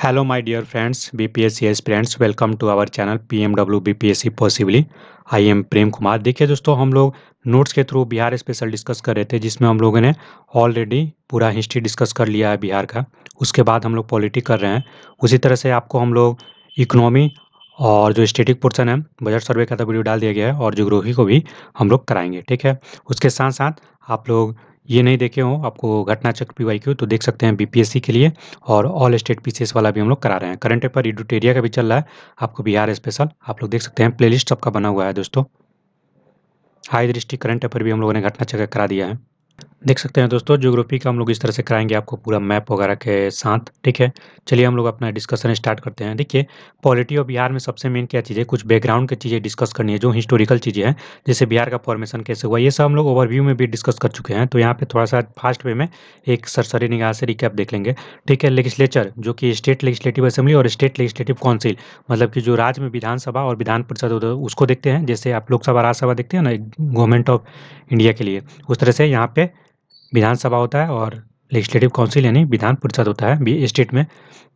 hello my dear friends bpsc aspirants welcome to our channel PMW BPSC possibly I am Prem Kumar देखिए दोस्तों हम लोग notes के through Bihar special discuss कर रहे थे जिसमें हम लोगों ने ऑलरेडी पूरा हिस्ट्री डिस्कस कर लिया है बिहार का उसके बाद हम लोग पॉलिटिक कर रहे हैं उसी तरह से आपको हम लोग इकोनॉमी और जो स्टेटिक पोर्सन है बजट सर्वे का तो वीडियो डाल दिया गया है और जोग्राफी को भी हम लोग कराएंगे ठीक है उसके साथ साथ आप लोग ये नहीं देखे हों आपको घटना चक्र पी वाई क्यू तो देख सकते हैं बीपीएससी के लिए और ऑल स्टेट पीसीएस वाला भी हम लोग करा रहे हैं करंट पेपर एडिटेरिया का भी चल रहा है आपको बिहार स्पेशल आप लोग देख सकते हैं प्लेलिस्ट सबका बना हुआ है दोस्तों हाई दृष्टि करंट पेपर भी हम लोगों ने घटना चक्र करा दिया है देख सकते हैं दोस्तों ज्योग्राफी का हम लोग इस तरह से कराएंगे आपको पूरा मैप वगैरह के साथ ठीक है चलिए हम लोग अपना डिस्कशन स्टार्ट करते हैं देखिए पॉलिटी ऑफ बिहार में सबसे मेन क्या चीज़ है कुछ बैकग्राउंड की चीज़ें डिस्कस करनी है जो हिस्टोरिकल चीज़ें हैं जैसे बिहार का फॉर्मेशन कैसे हुआ ये सब हम लोग ओवरव्यू में भी डिस्कस कर चुके हैं तो यहाँ पर थोड़ा सा फास्ट वे में एक सरसरी निगाह से रिकैप देख लेंगे ठीक है लेजिस्लेचर जो कि स्टेट लेजिस्लेटिव असेंबली और स्टेट लेजिस्लेटिव काउंसिल मतलब कि जो राज्य में विधानसभा और विधान परिषद उसको देखते हैं जैसे आप लोकसभा राज्यसभा देखते हैं ना गवर्नमेंट ऑफ इंडिया के लिए उस तरह से यहाँ पे विधानसभा होता है और लेजिस्लेटिव काउंसिल यानी विधान परिषद होता है भी स्टेट में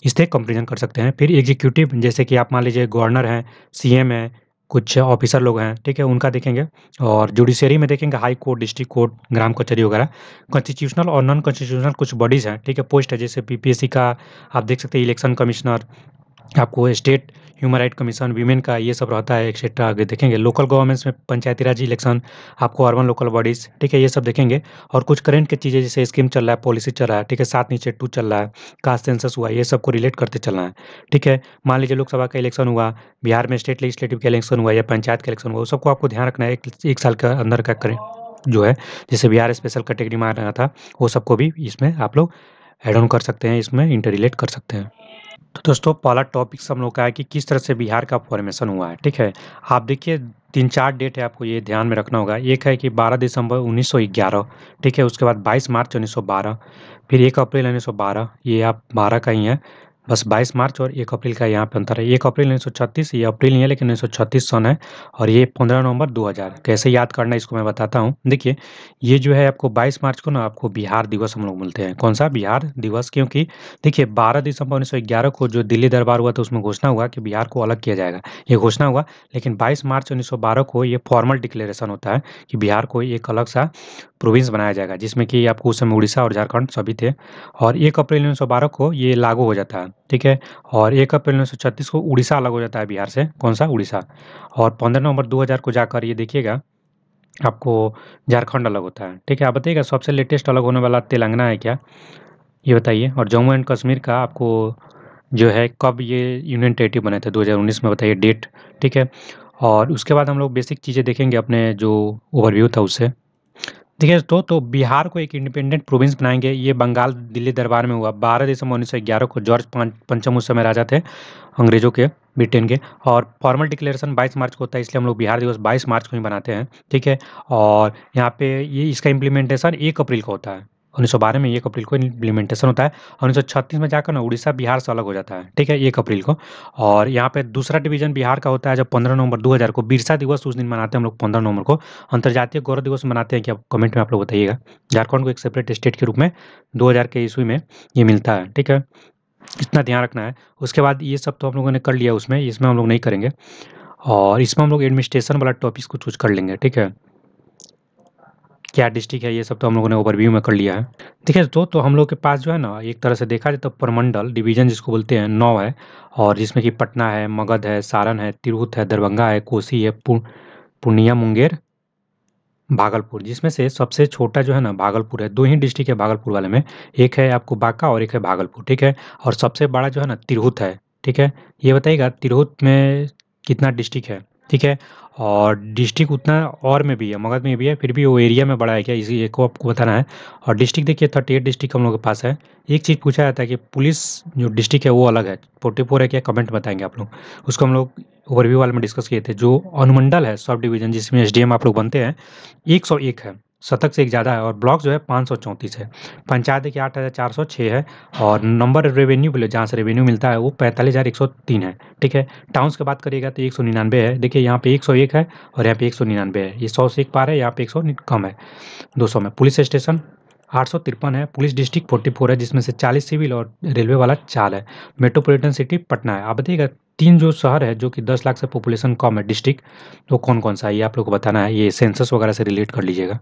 इससे कंपेरिजन कर सकते हैं फिर एग्जीक्यूटिव जैसे कि आप मान लीजिए गवर्नर हैं सीएम हैं कुछ ऑफिसर लोग हैं ठीक है उनका देखेंगे और जुडिशियरी में देखेंगे हाई कोर्ट डिस्ट्रिक्ट कोर्ट ग्राम कचहरी वगैरह कॉन्स्टिट्यूशनल और नॉन कॉन्स्टिट्यूशनल कुछ बॉडीज़ हैं ठीक है पोस्ट है जैसे पी का आप देख सकते हैं इलेक्शन कमिश्नर आपको state human right commission women का ये सब रहता है एक्सेट्रा आगे देखेंगे लोकल गवर्नमेंट्स में पंचायती राज इलेक्शन आपको अर्बन लोकल बॉडीज़ ठीक है ये सब देखेंगे और कुछ करंट की चीज़ें जैसे स्कीम चल रहा है पॉलिसी चल रहा है ठीक है सात नीचे टू चल रहा है कास्ट सेंसस हुआ ये सबको रिलेट करते चलना है ठीक है मान लीजिए लोकसभा का इलेक्शन हुआ बिहार में स्टेट लेजिस्लेटिव का इलेक्शन हुआ या पंचायत का इलेक्शन हुआ सबको आपको ध्यान रखना है एक, साल के अंदर का करें जो है जैसे बिहार स्पेशल कैटेगरी में आ रहा था वो सबको भी इसमें आप लोग एड ऑन कर सकते हैं इसमें इंटर रिलेट कर सकते हैं तो दोस्तों पहला टॉपिक हम लोग का है कि किस तरह से बिहार का फॉर्मेशन हुआ है ठीक है आप देखिए तीन चार डेट है आपको ये ध्यान में रखना होगा एक है कि 12 दिसंबर 1911 ठीक है उसके बाद 22 मार्च 1912 फिर 1 अप्रैल 1912 ये आप 12 का ही है बस 22 मार्च और एक अप्रैल का यहाँ पे अंतर है एक अप्रैल उन्नीस ये अप्रैल नहीं है लेकिन उन्नीस सन है और ये 15 नवंबर 2000 कैसे याद करना इसको मैं बताता हूँ देखिए ये जो है आपको 22 मार्च को ना आपको बिहार दिवस हम लोग मिलते हैं कौन सा बिहार दिवस क्योंकि देखिए बारह दिसंबर उन्नीस को जो दिल्ली दरबार हुआ था उसमें घोषणा हुआ कि बिहार को अलग किया जाएगा ये घोषणा हुआ लेकिन बाईस मार्च उन्नीस को ये फॉर्मल डिक्लेरेशन होता है कि बिहार को एक अलग सा प्रोविंस बनाया जाएगा जिसमें कि आपको उस समय उड़ीसा और झारखंड सभी थे और एक अप्रैल उन्नीस को ये लागू हो जाता है ठीक है और एक अप्रैल उन्नीस को उड़ीसा अलग हो जाता है बिहार से कौन सा उड़ीसा और पंद्रह नवंबर 2000 को जाकर ये देखिएगा आपको झारखंड अलग होता है ठीक है आप बताइएगा सबसे लेटेस्ट अलग होने वाला तेलंगाना है क्या ये बताइए और जम्मू एंड कश्मीर का आपको जो है कब ये यूनियन टेरेटरी बने थे दो में बताइए डेट ठीक है और उसके बाद हम लोग बेसिक चीज़ें देखेंगे अपने जो ओवरव्यू था उससे देखिए दोस्तों तो बिहार को एक इंडिपेंडेंट प्रोविंस बनाएंगे ये बंगाल दिल्ली दरबार में हुआ 12 दिसंबर उन्नीस सौ ग्यारह को जॉर्ज पंचम उस समय राजा थे अंग्रेजों के ब्रिटेन के और फॉर्मल डिक्लेरेशन 22 मार्च को होता है इसलिए हम लोग बिहार दिवस 22 मार्च को ही बनाते हैं ठीक है और यहाँ पे ये इसका इम्प्लीमेंटेशन एक अप्रैल को होता है उन्नीस सौ बारह में एक अप्रैल को इम्प्लीमेंटेशन होता है और उन्नीस में जाकर ना उड़ीसा बिहार से अलग हो जाता है ठीक है एक अप्रैल को और यहाँ पे दूसरा डिवीजन बिहार का होता है जब पंद्रह नवंबर दो हज़ार को बिरसा दिवस उस दिन मनाते हैं हम लोग पंद्रह नवंबर को अंतर्जातीय गौरव दिवस मनाते हैं कि आप कमेंट में आप लोग बताइएगा झारखंड को एक सेपरेट स्टेट के रूप में दो के ईस्वी में ये मिलता है ठीक है इतना ध्यान रखना है उसके बाद ये सब तो हम लोगों ने कर लिया उसमें इसमें हम लोग नहीं करेंगे और इसमें हम लोग एडमिनिस्ट्रेशन वाला टॉपिक्स को चूज कर लेंगे ठीक है क्या डिस्ट्रिक्ट है ये सब तो हम लोगों ने ओवरव्यू में कर लिया है देखिए दो तो हम लोग के पास जो है ना एक तरह से देखा जाए तो परमंडल डिवीजन जिसको बोलते हैं नौ है और जिसमें कि पटना है मगध है सारण है तिरहुत है दरभंगा है कोसी है पूर्णिया मुंगेर भागलपुर जिसमें से सबसे छोटा जो है ना भागलपुर है दो ही डिस्ट्रिक्ट है भागलपुर वाले में एक है आपको बांका और एक है भागलपुर ठीक है और सबसे बड़ा जो है ना तिरहुत है ठीक है ये बताइएगा तिरहुत में कितना डिस्ट्रिक्ट है ठीक है और डिस्ट्रिक्ट उतना और में भी है मगध में भी है फिर भी वो एरिया में बड़ा है क्या इसी एक को आपको बताना है और डिस्ट्रिक्ट देखिए थर्टी एट डिस्ट्रिक्ट हम लोग के पास है एक चीज़ पूछा जाता है कि पुलिस जो डिस्ट्रिक्ट है वो अलग है फोर्टी फोर है क्या कमेंट बताएंगे आप लोग उसको हम लोग ओवरव्यू वाले में डिस्कस किए थे जो अनुमंडल है सब डिवीजन जिसमें एस आप लोग बनते हैं एक सौ एक है शतक से एक ज़्यादा है और ब्लॉक जो है पाँच है पंचायत देखिए आठ हज़ार चार सौ छः है और नंबर रेवेन्यू बोले जहाँ से रेवेन्यू मिलता है वो पैंतालीस हज़ार एक सौ तीन है ठीक है टाउन्स की बात करिएगा तो एक सौ निन्यानवे है देखिए यहाँ पे एक सौ एक है और यहाँ पे एक सौ निन्यानवे है ये सौ से एक पार है यहाँ पे एक सौ कम है दो सौ में पुलिस स्टेशन आठ सौ तिरपन है पुलिस डिस्ट्रिक्ट फोर्टी फोर है जिसमें से चालीस सिविल और रेलवे वाला चार है मेट्रोपोलिटन सिटी पटना है आप बताइएगा तीन जो शहर है जो कि दस लाख से पॉपुलेशन कम है डिस्ट्रिक्ट वो कौन कौन सा है ये आप लोग को बताना है ये सेंसस वगैरह से रिलेट कर लीजिएगा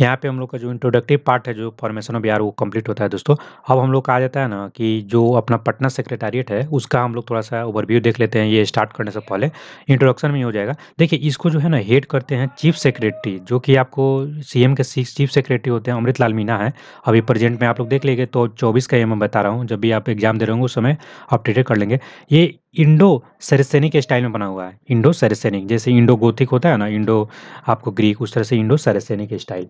यहाँ पे हम लोग का जो इंट्रोडक्टिव पार्ट है जो फॉर्मेशन ऑफ बिहार वो कंप्लीट होता है दोस्तों अब हम लोग का आ जाता है ना कि जो अपना पटना सेक्रेटारिएट है उसका हम लोग थोड़ा सा ओवरव्यू देख लेते हैं ये स्टार्ट करने से पहले इंट्रोडक्शन में हो जाएगा देखिए इसको जो है ना हेड करते हैं चीफ सेक्रेटरी जो कि आपको सी के चीफ सेक्रेटरी होते हैं अमृत लाल मीना है अभी प्रेजेंट में आप लोग देख लेंगे तो चौबीस का ये मैं बता रहा हूँ जब भी आप एग्जाम दे रहे होंगे उस समय अपडेटेड कर लेंगे ये इंडो सरसैनिक स्टाइल में बना हुआ है इंडो सरसैनिक जैसे इंडो गोथिक होता है ना इंडो आपको ग्रीक उस तरह से इंडो सरसैनिक स्टाइल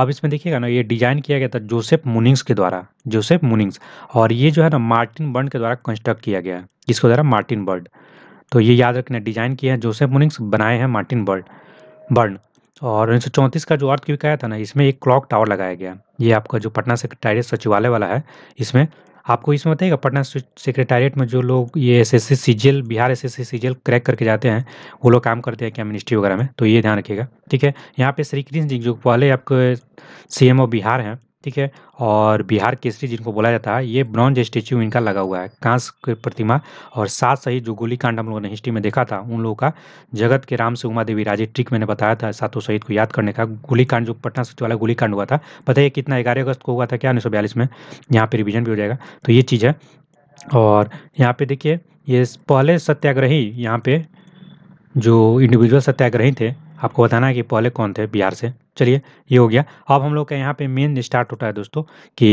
आप इसमें देखिएगा ना ये डिजाइन किया गया था जोसेफ मुनिंग्स के द्वारा जोसेफ मुनिंग्स और ये जो है ना मार्टिन बर्ड के द्वारा कंस्ट्रक्ट किया गया है जिसको द्वारा मार्टिन बर्ड तो ये याद रखना डिजाइन किया है जोसेफ मुनिंग्स बनाए हैं मार्टिन बर्ड बर्न और उन्नीस का जो अर्थ क्यों आया था ना इसमें एक क्लॉक टावर लगाया गया ये आपका जो पटना टायरेस्ट सचिवालय वाला है इसमें आपको इसमें बताइएगा पटना सेक्रेटारियट में जो लोग ये S S C C jail Bihar S S C C jail crack करके जाते हैं वो लोग काम करते हैं क्या मिनिस्ट्री वगैरह में तो ये ध्यान रखिएगा ठीक है यहाँ पे श्री कृष्ण जी जो पहले आपके सी एम ओ बिहार हैं ठीक है और बिहार केसरी जिनको बोला जाता है ये ब्रॉन्ज स्टेच्यू इनका लगा हुआ है कांस की प्रतिमा और साथ सही जो गोलीकांड हम लोगों ने हिस्ट्री में देखा था उन लोगों का जगत के राम से उमा देवी राजे ट्रिक मैंने बताया था सातों शहीद को याद करने का गोलीकांड जो पटना सचिव वाला गोलीकांड हुआ था पता है कितना ग्यारह अगस्त को हुआ था क्या उन्नीस में यहाँ पर रिविजन भी हो जाएगा तो ये चीज़ है और यहाँ पर देखिए ये पहले सत्याग्रही यहाँ पे जो इंडिविजुअल सत्याग्रही थे आपको बताना है कि पहले कौन थे बिहार से चलिए ये हो गया अब हम लोग का यहाँ पे मेन स्टार्ट होता है दोस्तों कि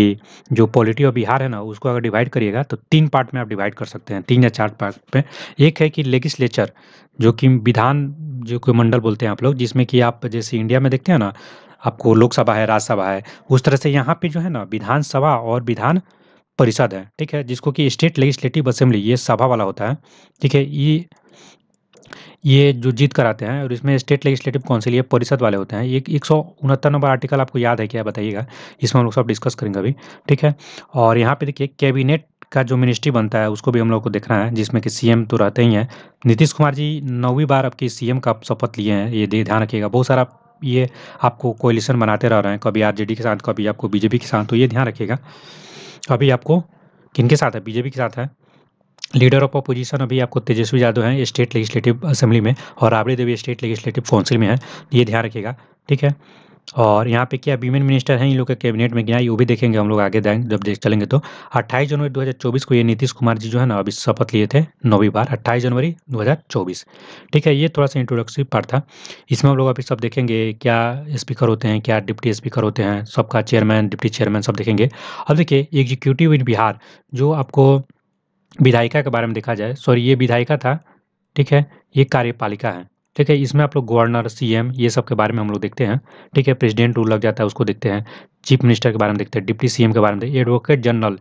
जो पॉलिटी ऑफ बिहार है ना उसको अगर डिवाइड करिएगा तो तीन पार्ट में आप डिवाइड कर सकते हैं तीन या चार पार्ट में एक है कि लेगिस्लेचर जो कि विधान जो कि मंडल बोलते हैं आप लोग जिसमें कि आप जैसे इंडिया में देखते हैं ना आपको लोकसभा है राज्यसभा है उस तरह से यहाँ पर जो है ना विधानसभा और विधान परिषद है ठीक है जिसको कि स्टेट लेजिस्लेटिव असेंबली ये सभा वाला होता है ठीक है ये ये जो जीत कराते हैं और इसमें स्टेट लेजिस्लेटिव काउंसिल ये परिषद वाले होते हैं ये एक सौ उनहत्तर नंबर आर्टिकल आपको याद है क्या बताइएगा इसमें हम लोग सब डिस्कस करेंगे अभी ठीक है और यहाँ पे देखिए कैबिनेट का जो मिनिस्ट्री बनता है उसको भी हम लोग को देखना है जिसमें कि सीएम तो रहते ही हैं नीतीश कुमार जी नौवीं बार आपके सीएम का शपथ लिए हैं ये ध्यान रखिएगा बहुत सारा ये आपको कोलिशन बनाते रह रहे हैं कभी आरजेडी के साथ कभी आपको बीजेपी के साथ तो ये ध्यान रखिएगा अभी आपको किन के साथ है बीजेपी के साथ है लीडर ऑफ अपोजिशन अभी आपको तेजस्वी यादव हैं स्टेट लेजिस्लेटिव असेंबली में और Rabri Devi state legislative council में है ये ध्यान रखिएगा ठीक है और यहाँ पे क्या वीमेन मिनिस्टर हैं इन लोग के कैबिनेट में क्या ये भी देखेंगे हम लोग आगे जब देख चलेंगे तो 28 जनवरी 2024 को ये नीतीश कुमार जी जो है ना अभी शपथ लिए थे नौवीं बार 28 जनवरी 2024 ठीक है ये थोड़ा सा इंट्रोडक्टिव पार्ट था इसमें हम लोग अभी सब देखेंगे क्या स्पीकर होते हैं क्या डिप्टी स्पीकर होते हैं सबका चेयरमैन डिप्टी चेयरमैन सब देखेंगे अब देखिए एग्जीक्यूटिव इन बिहार जो आपको विधायिका के बारे में देखा जाए सॉरी ये विधायिका था ठीक है ये कार्यपालिका है ठीक है इसमें आप लोग गवर्नर सीएम ये सब के बारे में हम लोग देखते हैं ठीक है प्रेसिडेंट रूल लग जाता है उसको देखते हैं चीफ मिनिस्टर के बारे में देखते हैं डिप्टी सीएम के बारे में एडवोकेट जनरल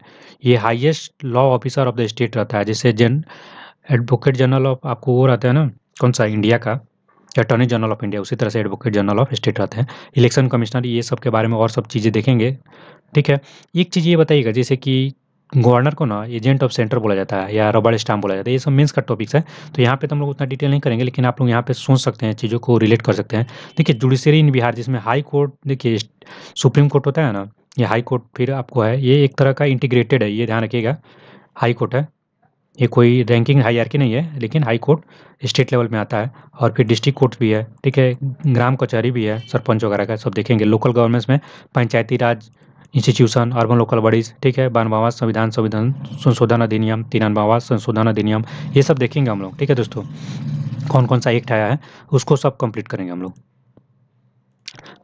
ये highest law officer of the state रहता है जैसे जन एडवोकेट जनरल ऑफ आपको वो रहता है ना कौन सा इंडिया का अटॉर्नी जनरल ऑफ इंडिया उसी तरह से एडवोकेट जनरल ऑफ स्टेट रहते हैं इलेक्शन कमिश्नर ये सब के बारे में और सब चीज़ें देखेंगे ठीक है एक चीज़ ये बताइएगा जैसे कि गवर्नर को ना एजेंट ऑफ सेंटर बोला जाता है या रबड़ स्टाम्प बोला जाता है ये सब मेंस का टॉपिक्स है तो यहाँ पे तो हम लोग उतना डिटेल नहीं करेंगे लेकिन आप लोग यहाँ पे सोच सकते हैं चीज़ों को रिलेट कर सकते हैं देखिए जुडिशरी इन बिहार जिसमें हाई कोर्ट देखिए सुप्रीम कोर्ट होता है ना ये हाई कोर्ट फिर आपको है ये एक तरह का इंटीग्रेटेड है ये ध्यान रखिएगा हाई कोर्ट है ये कोई रैंकिंग हाई नहीं है लेकिन हाई कोर्ट स्टेट लेवल में आता है और फिर डिस्ट्रिक्ट कोर्ट भी है ठीक है ग्राम कचहरी भी है सरपंच वगैरह का सब देखेंगे लोकल गवर्नमेंट्स में Panchayati Raj institution urban local bodies ठीक है बानवावा संविधान संविधान संशोधन अधिनियम तिरानवावा संशोधन अधिनियम ये सब देखेंगे हम लोग ठीक है दोस्तों कौन कौन सा एक्ट आया है उसको सब कंप्लीट करेंगे हम लोग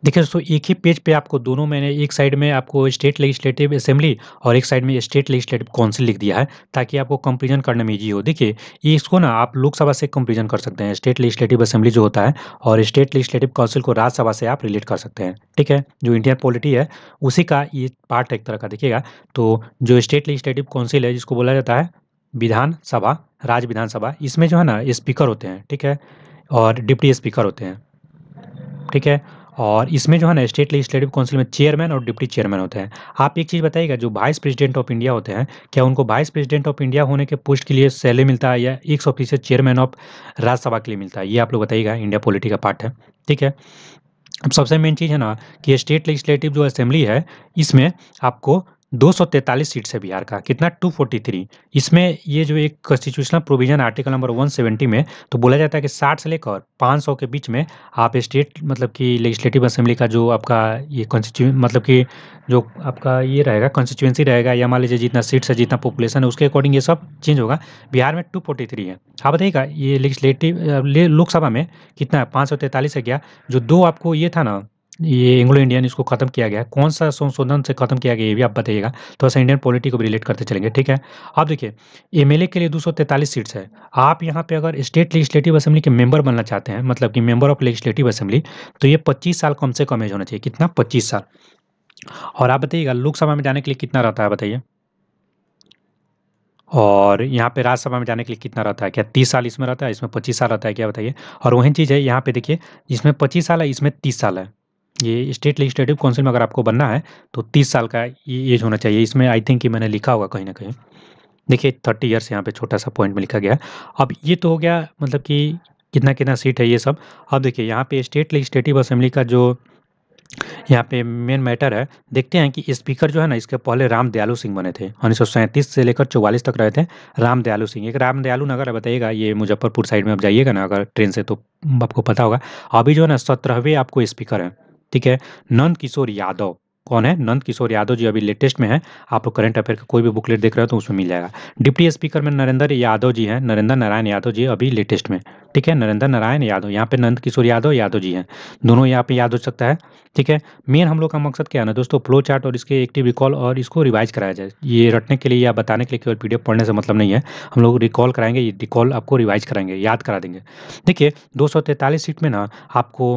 देखिए दोस्तों एक ही पेज पे आपको दोनों मैंने एक साइड में आपको स्टेट लेजिस्लेटिव असेंबली और एक साइड में स्टेट लेजिस्लेटिव काउंसिल लिख दिया है ताकि आपको कंपेरिजन करने में ईजी हो देखिए इसको ना आप लोकसभा से कंपेरिजन कर सकते हैं स्टेट लेजिस्लेटिव असेंबली जो होता है और स्टेट लेजिस्लेटिव काउंसिल को राज्यसभा से आप रिलेट कर सकते हैं ठीक है जो इंडियन पॉलिटी है उसी का ये पार्ट एक तरह का देखिएगा तो जो स्टेट लेजिस्लेटिव काउंसिल है जिसको बोला जाता है विधानसभा राज्य विधानसभा इसमें जो है ना स्पीकर होते हैं ठीक है और डिप्टी स्पीकर होते हैं ठीक है और इसमें जो है ना स्टेट लेजिस्लेटिव काउंसिल में चेयरमैन और डिप्टी चेयरमैन होते हैं आप एक चीज़ बताइएगा जो वाइस प्रेसिडेंट ऑफ इंडिया होते हैं क्या उनको वाइस प्रेसिडेंट ऑफ इंडिया होने के पोस्ट के लिए सैलरी मिलता है या एक सौ फीसद चेयरमैन ऑफ राज्यसभा के लिए मिलता है ये आप लोग बताइएगा इंडिया पॉलिटी का पार्ट है ठीक है अब सबसे मेन चीज़ है ना कि स्टेट लेजिस्लेटिव जो असेंबली है इसमें आपको 243 सीट्स है बिहार का कितना 243 इसमें ये जो एक कॉन्स्टिट्यूशनल प्रोविजन आर्टिकल नंबर 170 में तो बोला जाता है कि 60 से लेकर 500 के बीच में आप स्टेट मतलब कि लेजिस्लेटिव असेंबली का जो आपका ये कॉन्स्टिट्यू मतलब कि जो आपका ये रहेगा कॉन्स्टिट्यूंसी रहेगा या मान लीजिए जितना सीट्स है जितना पॉपुलेशन है उसके अकॉर्डिंग ये सब चेंज होगा बिहार में टू है आप बताइएगा ये लेजिस्लेटिव लोकसभा में कितना है पाँच है क्या जो दो आपको ये था ना ये एंग्लो इंडियन इसको खत्म किया गया कौन सा संशोधन से खत्म किया गया ये भी आप बताइएगा थोड़ा सा इंडियन पॉलिटी को भी रिलेट करते चलेंगे ठीक है अब देखिए एमएलए के लिए दो सीट्स है आप यहाँ पे अगर स्टेट लेजिस्लेटिव असेंबली के मेंबर बनना चाहते हैं मतलब कि मेंबर ऑफ लेजिस्लेटिव असेंबली तो ये पच्चीस साल कम से कम एज होना चाहिए कितना पच्चीस साल और आप बताइएगा लोकसभा में जाने के लिए कितना रहता है बताइए और यहाँ पे राज्यसभा में जाने के लिए कितना रहता है क्या तीस साल इसमें रहता है इसमें पच्चीस साल रहता है क्या बताइए और वही चीज़ है यहाँ पे देखिए इसमें पच्चीस साल है इसमें तीस साल है ये स्टेट लेजिस्लेटिव काउंसिल में अगर आपको बनना है तो तीस साल का ये एज होना चाहिए इसमें आई थिंक कि मैंने लिखा होगा कहीं ना कहीं देखिए थर्टी ईयर्स यहाँ पे छोटा सा पॉइंट में लिखा गया अब ये तो हो गया मतलब कि कितना कितना सीट है ये सब अब देखिए यहाँ पे स्टेट लेजिस्लेटिव असेंबली का जो यहाँ पे मेन मैटर है देखते हैं कि स्पीकर जो है ना इसके पहले राम दयालु सिंह बने थे उन्नीस से लेकर चौवालीस तक रहे थे राम दयालु सिंह एक राम दयालु नगर बताइएगा ये मुजफ्फरपुर साइड में आप जाइएगा ना अगर ट्रेन से तो आपको पता होगा अभी जो है ना सत्रहवें आपको स्पीकर हैं ठीक है नंद किशोर यादव कौन है नंद किशोर यादव जी अभी लेटेस्ट में है आप लोग करंट अफेयर का कोई भी बुकलेट देख रहे हो तो उसमें मिल जाएगा डिप्टी स्पीकर में नरेंद्र यादव जी हैं नरेंद्र नारायण यादव जी अभी लेटेस्ट में ठीक है नरेंद्र नारायण यादव यहाँ पे नंद किशोर यादव यादव जी हैं दोनों यहाँ पे याद हो सकता है ठीक है मेन हम लोग का मकसद क्या है ना दोस्तों फ्लो चार्ट और इसके एक्टिव रिकॉल और इसको रिवाइज कराया जाए ये रटने के लिए या बताने के लिए केवल पी पढ़ने से मतलब नहीं है हम लोग रिकॉल कराएंगे ये रिकॉल आपको रिवाइज कराएंगे याद करा देंगे देखिए दो सीट में ना आपको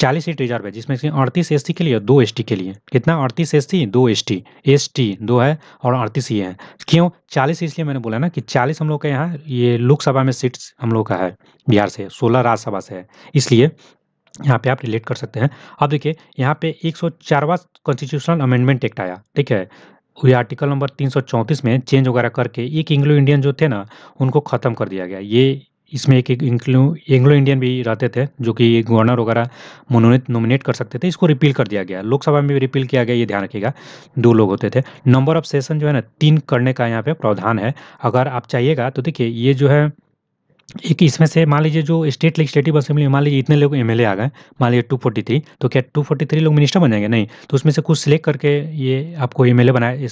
चालीस सीट रिजर्व है जिसमें से अड़तीस एस के लिए दो एस के लिए कितना अड़तीस एस दो एस टी एस टी दो है और अड़तीस ये है क्यों चालीस इसलिए मैंने बोला ना कि चालीस हम लोग का यहाँ ये लोकसभा में सीट्स हम लोग का है बिहार से सोलह राज्यसभा से है इसलिए यहाँ पे आप रिलेट कर सकते हैं अब देखिए यहाँ पे एक सौ कॉन्स्टिट्यूशनल अमेंडमेंट एक्ट आया ठीक है ये आर्टिकल नंबर 334 में चेंज वगैरह करके एक इंग्लो इंडियन जो थे ना उनको ख़त्म कर दिया गया ये इसमें एक एक इंक्लू एंग्लो इंडियन भी रहते थे जो कि गवर्नर वगैरह मनोनीत नॉमिनेट कर सकते थे इसको रिपील कर दिया गया लोकसभा में भी रिपील किया गया ये ध्यान रखिएगा दो लोग होते थे नंबर ऑफ सेशन जो है ना तीन करने का यहाँ पे प्रावधान है अगर आप चाहिएगा तो देखिए ये जो है एक इसमें से मान लीजिए जो स्टेट लेजिस्लेटिव असेंबली मान लीजिए इतने लोग ए आ गए मान लीजिए थ्री तो क्या थ्री लोग मिनिस्टर बन जाएंगे नहीं तो उसमें से कुछ सिलेक्ट करके ये आपको एम ए बनाया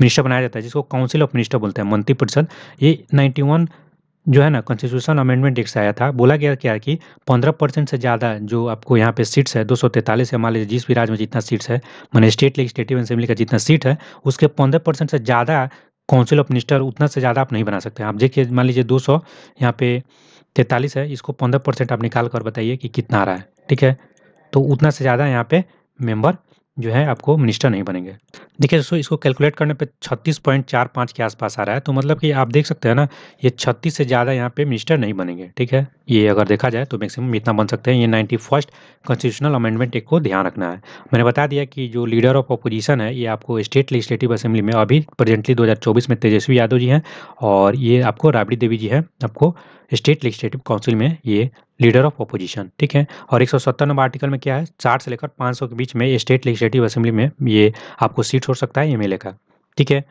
मिनिस्टर बनाया जाता है जिसको काउंसिल ऑफ मिनिस्टर बोलते हैं मंत्री परिषद ये वन जो है ना कॉन्स्टिट्यूशन अमेंडमेंट एक्ट आया था बोला गया क्या कि पंद्रह परसेंट से ज़्यादा जो आपको यहाँ पे सीट्स है दो सौ तैंतालीस है मान लीजिए जिस भी राज्य में जितना सीट्स है मैंने स्टेट स्टेटिव असेंबली का जितना सीट है उसके पंद्रह परसेंट से ज़्यादा काउंसिल ऑफ मिनिस्टर उतना से ज़्यादा आप नहीं बना सकते आप देखिए मान लीजिए दो सौ यहाँ पे तैंतालीस है इसको पंद्रह परसेंट आप निकाल कर बताइए कि कितना आ रहा है ठीक है तो उतना से ज़्यादा यहाँ पे मेम्बर जो है आपको मिनिस्टर नहीं बनेंगे देखिए दोस्तों इसको कैलकुलेट करने पे 36.45 के आसपास आ रहा है तो मतलब कि आप देख सकते हैं ना ये 36 से ज़्यादा यहाँ पे मिनिस्टर नहीं बनेंगे ठीक है ये अगर देखा जाए तो मैक्सिमम इतना बन सकते हैं ये नाइन्टी फर्स्ट कॉन्स्टिट्यूशनल अमेंडमेंट एक को ध्यान रखना है मैंने बता दिया कि जो लीडर ऑफ अपोजिशन है ये आपको स्टेट लेजिस्लेटिव असेंबली में अभी प्रेजेंटली दो में तेजस्वी यादव जी हैं और ये आपको राबड़ी देवी जी हैं आपको स्टेट लेजिस्लेटिव काउंसिल में ये लीडर ऑफ अपोजिशन ठीक है और एक सौ नंबर आर्टिकल में क्या है चार से लेकर पाँच के बीच में स्टेट लेजिस्लेटिव असेंबली में ये आपको सीट छोड़ सकता है एम का ठीक है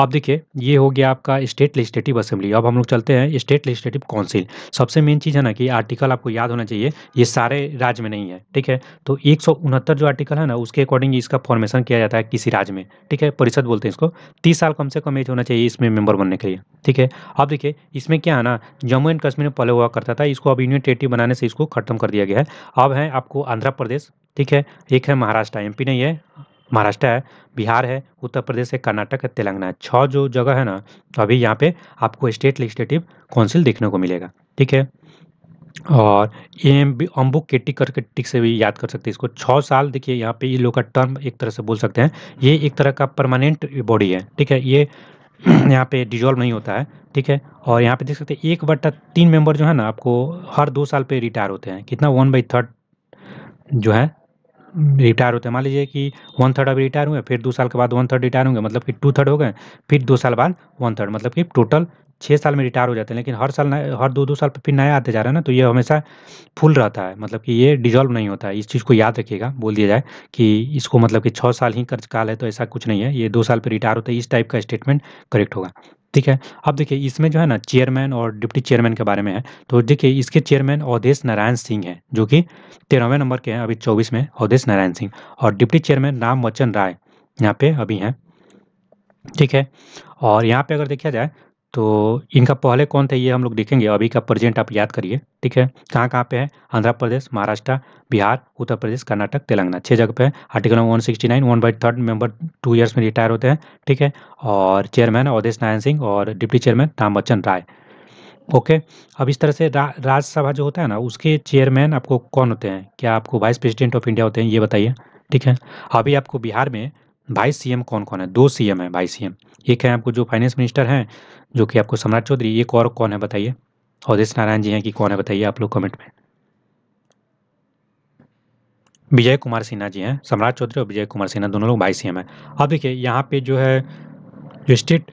अब देखिए ये हो गया आपका स्टेट लेजिस्लेटिव असेंबली अब हम लोग चलते हैं स्टेट लेजिस्लेटिव काउंसिल सबसे मेन चीज़ है ना कि आर्टिकल आपको याद होना चाहिए ये सारे राज्य में नहीं है ठीक है तो एक जो आर्टिकल है ना उसके अकॉर्डिंग इसका फॉर्मेशन किया जाता है किसी राज्य में ठीक है परिषद बोलते हैं इसको तीस साल कम से कम एज होना चाहिए इसमें मेंबर बनने के लिए ठीक है अब देखिए इसमें क्या है ना जम्मू एंड कश्मीर में पहले हुआ करता था इसको अब यूनियन टेरेटरी बनाने से इसको खत्म कर दिया गया है अब है आपको आंध्र प्रदेश ठीक है एक है महाराष्ट्र एमपी नहीं है महाराष्ट्र है बिहार है उत्तर प्रदेश है कर्नाटक है तेलंगाना है छः जो जगह है ना तो अभी यहाँ पे आपको स्टेट लेजिस्लेटिव काउंसिल देखने को मिलेगा ठीक है और एम के केटी करके टिक से भी याद कर सकते हैं इसको छः साल देखिए यहाँ पे ये लोग का टर्म एक तरह से बोल सकते हैं ये एक तरह का परमानेंट बॉडी है ठीक है ये यहाँ पे डिजॉल्व नहीं होता है ठीक है और यहाँ पे देख सकते हैं एक बट्टा तीन मेंबर जो है ना आपको हर दो साल पे रिटायर होते हैं कितना वन बाई थर्ड जो है रिटायर होते हैं मान लीजिए कि वन थर्ड अभी रिटायर हुए फिर दो साल के बाद वन थर्ड रिटायर होंगे मतलब कि टू थर्ड हो गए फिर दो साल बाद वन थर्ड मतलब कि टोटल छः साल में रिटायर हो जाते हैं लेकिन हर साल हर दो दो साल पर फिर नया आते जा रहे हैं ना तो ये हमेशा फुल रहता है मतलब कि ये डिजॉल्व नहीं होता है इस चीज़ को याद रखिएगा बोल दिया जाए कि इसको मतलब कि छः साल ही कर्ज काल है तो ऐसा कुछ नहीं है ये दो साल पर रिटायर होता है इस टाइप का स्टेटमेंट करेक्ट होगा ठीक है अब देखिए इसमें जो है ना चेयरमैन और डिप्टी चेयरमैन के बारे में है तो देखिए इसके चेयरमैन अवधेश नारायण सिंह हैं जो कि तेरहवें नंबर के हैं अभी चौबीस में अवधेश नारायण सिंह और डिप्टी चेयरमैन राम वचन राय यहाँ पे अभी हैं ठीक है और यहाँ पे अगर देखा जाए तो इनका पहले कौन थे ये हम लोग देखेंगे अभी का प्रेजेंट आप याद करिए ठीक है कहाँ कहाँ पे है आंध्र प्रदेश महाराष्ट्र बिहार उत्तर प्रदेश कर्नाटक तेलंगाना छः जगह पे है article number one sixty nine one by third member two years में रिटायर होते हैं ठीक है और चेयरमैन अवधेश नारायण सिंह और deputy chairman Ram Bachchan Rai okay अब इस तरह से रा, राज्यसभा जो होता है ना उसके चेयरमैन आपको कौन होते हैं क्या आपको वाइस प्रेसिडेंट ऑफ इंडिया होते हैं ये बताइए ठीक है अभी आपको बिहार में भाई सीएम कौन कौन है दो सीएम है भाई सीएम एक है आपको जो फाइनेंस मिनिस्टर हैं जो कि आपको सम्राट चौधरी एक और कौन है बताइए अवधेश नारायण जी हैं कि कौन है बताइए आप लोग कमेंट में विजय कुमार सिन्हा जी हैं सम्राट चौधरी और विजय कुमार सिन्हा दोनों लोग भाई सीएम हैं अब देखिए यहाँ पे जो है जो स्टेट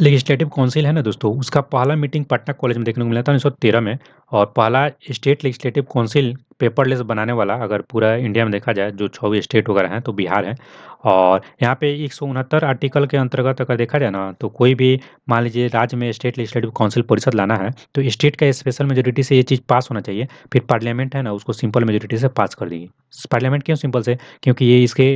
लेजिस्लेटिव काउंसिल है ना दोस्तों उसका पहला मीटिंग पटना कॉलेज में देखने को मिला था उन्नीस में और पहला स्टेट लेजिस्लेटिव काउंसिल पेपरलेस बनाने वाला अगर पूरा इंडिया में देखा जाए जो छब्बीस स्टेट वगैरह हैं तो बिहार है और यहाँ पे एक आर्टिकल के अंतर्गत अगर देखा जाए ना तो कोई भी मान लीजिए राज्य में स्टेट लेजिस्लेटिव काउंसिल परिषद लाना है तो स्टेट का स्पेशल मेजोरिटी से ये चीज़ पास होना चाहिए फिर पार्लियामेंट है ना उसको सिंपल मेजोरिटी से पास कर देगी पार्लियामेंट क्यों सिंपल से क्योंकि ये इसके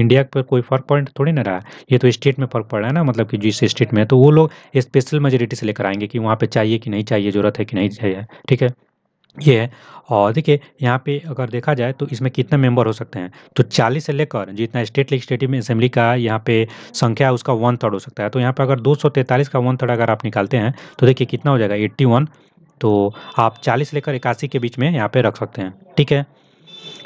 इंडिया पर कोई फर्क पॉइंट थोड़ी ना रहा ये तो स्टेट में फर्क पड़ रहा है ना मतलब कि जिस स्टेट में तो वो लोग स्पेशल मेजोरिटी से लेकर आएंगे कि वहाँ पर चाहिए कि नहीं चाहिए ज़रूरत है कि नहीं चाहिए ठीक है ये है और देखिए यहाँ पे अगर देखा जाए तो इसमें कितने मेंबर हो सकते हैं तो 40 से लेकर जितना स्टेट लेजिस्लेटिव असेंबली का यहाँ पे संख्या है उसका वन थर्ड हो सकता है तो यहाँ पे अगर 243 का वन थर्ड अगर आप निकालते हैं तो देखिए कितना हो जाएगा 81 तो आप 40 लेकर इक्यासी के बीच में यहाँ पर रख सकते हैं ठीक है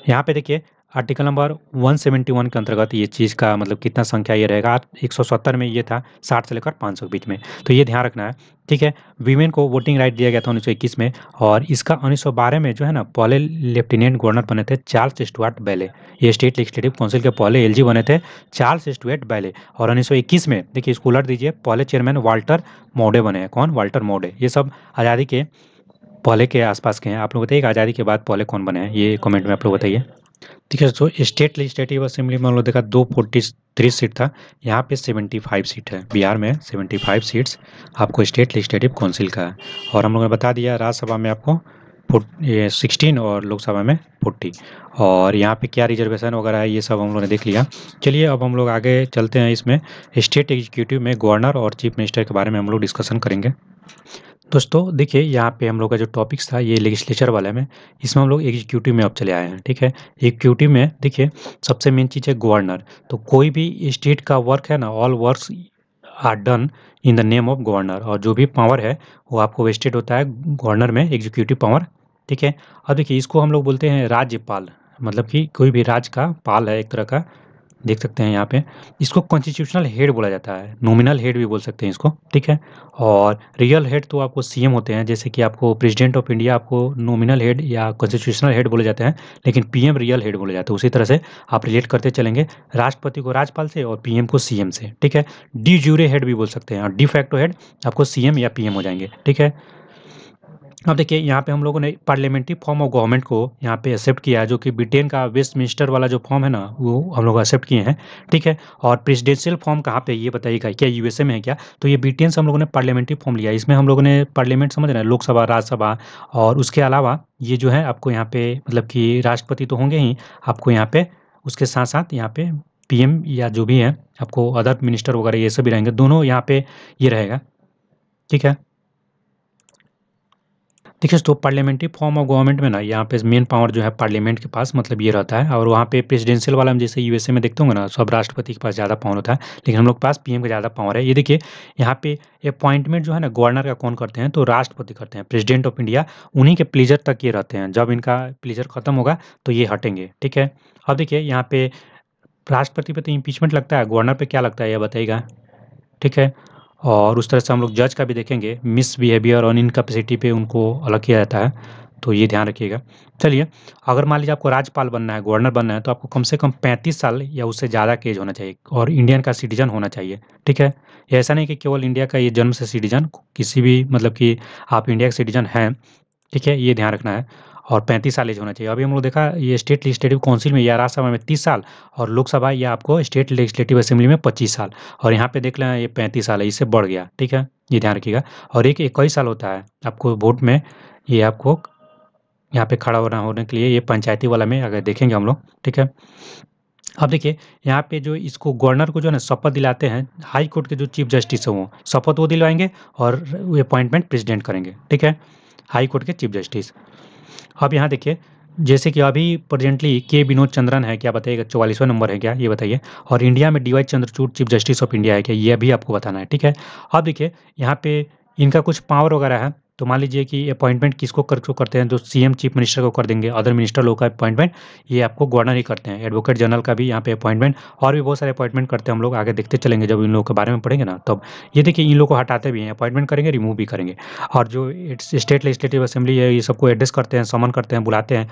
यहाँ पर देखिए आर्टिकल नंबर 171 के अंतर्गत ये चीज़ का मतलब कितना संख्या ये रहेगा एक सौ सत्तर में ये था साठ से लेकर पाँच सौ के बीच में तो ये ध्यान रखना है ठीक है वीमेन को वोटिंग राइट दिया गया था उन्नीस में और इसका 1912 में जो है ना पहले लेफ्टिनेंट गवर्नर बने थे चार्ल्स स्टुअर्ट बैले ये स्टेट लेजिस्लेटिव काउंसिल के पहले जी बने थे चार्ल्स स्टुअर्ट बैले और इक्कीस में देखिए इसको उलट दीजिए पहले चेयरमैन वाल्टर मोडे बने हैं कौन वाल्टर मोडे ये सब आज़ादी के पहले के आसपास के हैं आप लोग बताइए आज़ादी के बाद पहले कौन बने हैं ये कमेंट में आप लोग बताइए देखिए जो स्टेट लेजिस्लेटिव असेंबली में हम लोग देखा दो फोर्टी थ्री सीट था यहाँ पे सेवेंटी फाइव सीट है बिहार में सेवेंटी फाइव सीट्स आपको स्टेट लेजिस्लेटिव काउंसिल का है और हम लोगों ने बता दिया राज्यसभा में आपको सिक्सटीन और लोकसभा में फोर्टी और यहाँ पे क्या रिजर्वेशन वगैरह है ये सब हम लोगों ने देख लिया चलिए अब हम लोग आगे चलते हैं इसमें स्टेट एग्जीक्यूटिव में गवर्नर और चीफ मिनिस्टर के बारे में हम लोग डिस्कशन करेंगे दोस्तों देखिए यहाँ पे हम लोग का जो टॉपिक्स था ये लेजिस्लेचर वाले में इसमें हम लोग एग्जीक्यूटिव में अब चले आए हैं ठीक है एग्जीक्यूटिव में देखिए सबसे मेन चीज़ है गवर्नर तो कोई भी स्टेट का वर्क है ना all works are done in the name of governor और जो भी पावर है वो आपको वेस्टेड होता है गवर्नर में एग्जीक्यूटिव पावर ठीक है अब देखिए इसको हम लोग बोलते हैं राज्यपाल मतलब कि कोई भी राज्य का पाल है एक तरह का देख सकते हैं यहाँ पे इसको कॉन्स्टिट्यूशनल हेड बोला जाता है नॉमिनल हेड भी बोल सकते हैं इसको ठीक है और रियल हेड तो आपको सीएम होते हैं जैसे कि आपको प्रेसिडेंट ऑफ इंडिया आपको नॉमिनल हेड या कॉन्स्टिट्यूशनल हेड बोले जाते हैं लेकिन पीएम रियल हेड बोले जाते हैं उसी तरह से आप रिलेट करते चलेंगे राष्ट्रपति को राज्यपाल से और पीएम को सीएम से ठीक है डी जूरे हेड भी बोल सकते हैं और डी फैक्टो हेड आपको सीएम या पीएम हो जाएंगे ठीक है अब देखिए यहाँ पे हम लोगों ने पार्लियामेंट्री फॉर्म ऑफ गवर्नमेंट को यहाँ पे एक्सेप्ट किया है जो कि ब्रिटेन का वेस्ट मिनिस्टर वाला जो फॉर्म है ना वो हम लोग एक्सेप्ट किए हैं ठीक है और प्रेसिडेंशियल फॉर्म कहाँ पे ये बताइएगा क्या यूएसए में है क्या तो ये ब्रिटेन से हम लोगों ने पार्लियामेंट्री फॉर्म लिया इसमें हम लोगों ने पार्लियामेंट समझ रहे लोकसभा राज्यसभा और उसके अलावा ये जो है आपको यहाँ पे मतलब कि राष्ट्रपति तो होंगे ही आपको यहाँ पे उसके साथ साथ यहाँ पे पी या जो भी है आपको अदर मिनिस्टर वगैरह ये सब भी रहेंगे दोनों यहाँ पे ये रहेगा ठीक है देखिए दोस्तों पार्लियामेंट्री फॉर्म ऑफ गवर्नमेंट में ना यहाँ पे मेन पावर जो है पार्लियामेंट के पास मतलब ये रहता है और वहाँ पे प्रेसिडेंशियल वाला हम जैसे यूएसए में देखते होंगे ना सब राष्ट्रपति के पास ज़्यादा पावर होता है लेकिन हम लोग पास पीएम का ज़्यादा पावर है ये देखिए यहाँ पे अपॉइंटमेंट जो है ना गवर्नर का कौन करते हैं तो राष्ट्रपति करते हैं प्रेसिडेंट ऑफ इंडिया उन्हीं के प्लेजर तक ये रहते हैं जब इनका प्लेजर खत्म होगा तो ये हटेंगे ठीक है अब देखिए यहाँ पे राष्ट्रपति पे तो इम्पीचमेंट लगता है गवर्नर पे क्या लगता है यह बताइएगा ठीक है और उस तरह से हम लोग जज का भी देखेंगे मिस बिहेवियर और इनकेपेसिटी पे उनको अलग किया जाता है तो ये ध्यान रखिएगा चलिए अगर मान लीजिए आपको राज्यपाल बनना है गवर्नर बनना है तो आपको कम से कम पैंतीस साल या उससे ज़्यादा के एज होना चाहिए और इंडियन का सिटीजन होना चाहिए ठीक है ऐसा नहीं कि केवल इंडिया का ये जन्म से सिटीजन किसी भी मतलब कि आप इंडिया के सिटीजन हैं ठीक है ये ध्यान रखना है और पैंतीस साल एज होना चाहिए अभी हम लोग देखा ये स्टेट लेजिस्लेटिव काउंसिल में या राज्यसभा में तीस साल और लोकसभा या आपको स्टेट लेजिस्लेटिव असेंबली में पच्चीस साल और यहाँ पे देख लें ये पैंतीस साल है इससे बढ़ गया ठीक है ये ध्यान रखिएगा और एक इक्कीस साल होता है आपको वोट में ये आपको यहाँ पे खड़ा होना होने के लिए ये पंचायती वाला में अगर देखेंगे हम लोग ठीक है अब देखिए यहाँ पे जो इसको गवर्नर को जो है ना शपथ दिलाते हैं हाई कोर्ट के जो चीफ जस्टिस हैं वो शपथ वो दिलवाएंगे और अपॉइंटमेंट प्रेसिडेंट करेंगे ठीक है हाई कोर्ट के चीफ जस्टिस अब तो यहाँ देखिए जैसे कि अभी प्रेजेंटली के विनोद चंद्रन है क्या बताइएगा चौवालीसवा नंबर है क्या ये बताइए और इंडिया में D Y Chandrachud chief justice of India है क्या ये भी आपको बताना है ठीक है अब देखिए यहाँ पे इनका कुछ पावर वगैरह है तो मान लीजिए कि अपॉइंटमेंट किसको कर को करते हैं तो सीएम चीफ मिनिस्टर को कर देंगे अदर मिनिस्टर लोग का अपॉइंटमेंट ये आपको गवर्नर ही करते हैं एडवोकेट जनरल का भी यहाँ पे अपॉइंटमेंट और भी बहुत सारे अपॉइंटमेंट करते हैं हम लोग आगे देखते चलेंगे जब इन लोगों के बारे में पढ़ेंगे ना तब ये देखिए इन लोग को हटाते भी हैं अपॉइंटमेंट करेंगे रिमूव भी करेंगे और जो स्टेट लेजिस्लेटिव असेंबली है ये सबको एड्रेस करते हैं समन करते हैं बुलाते हैं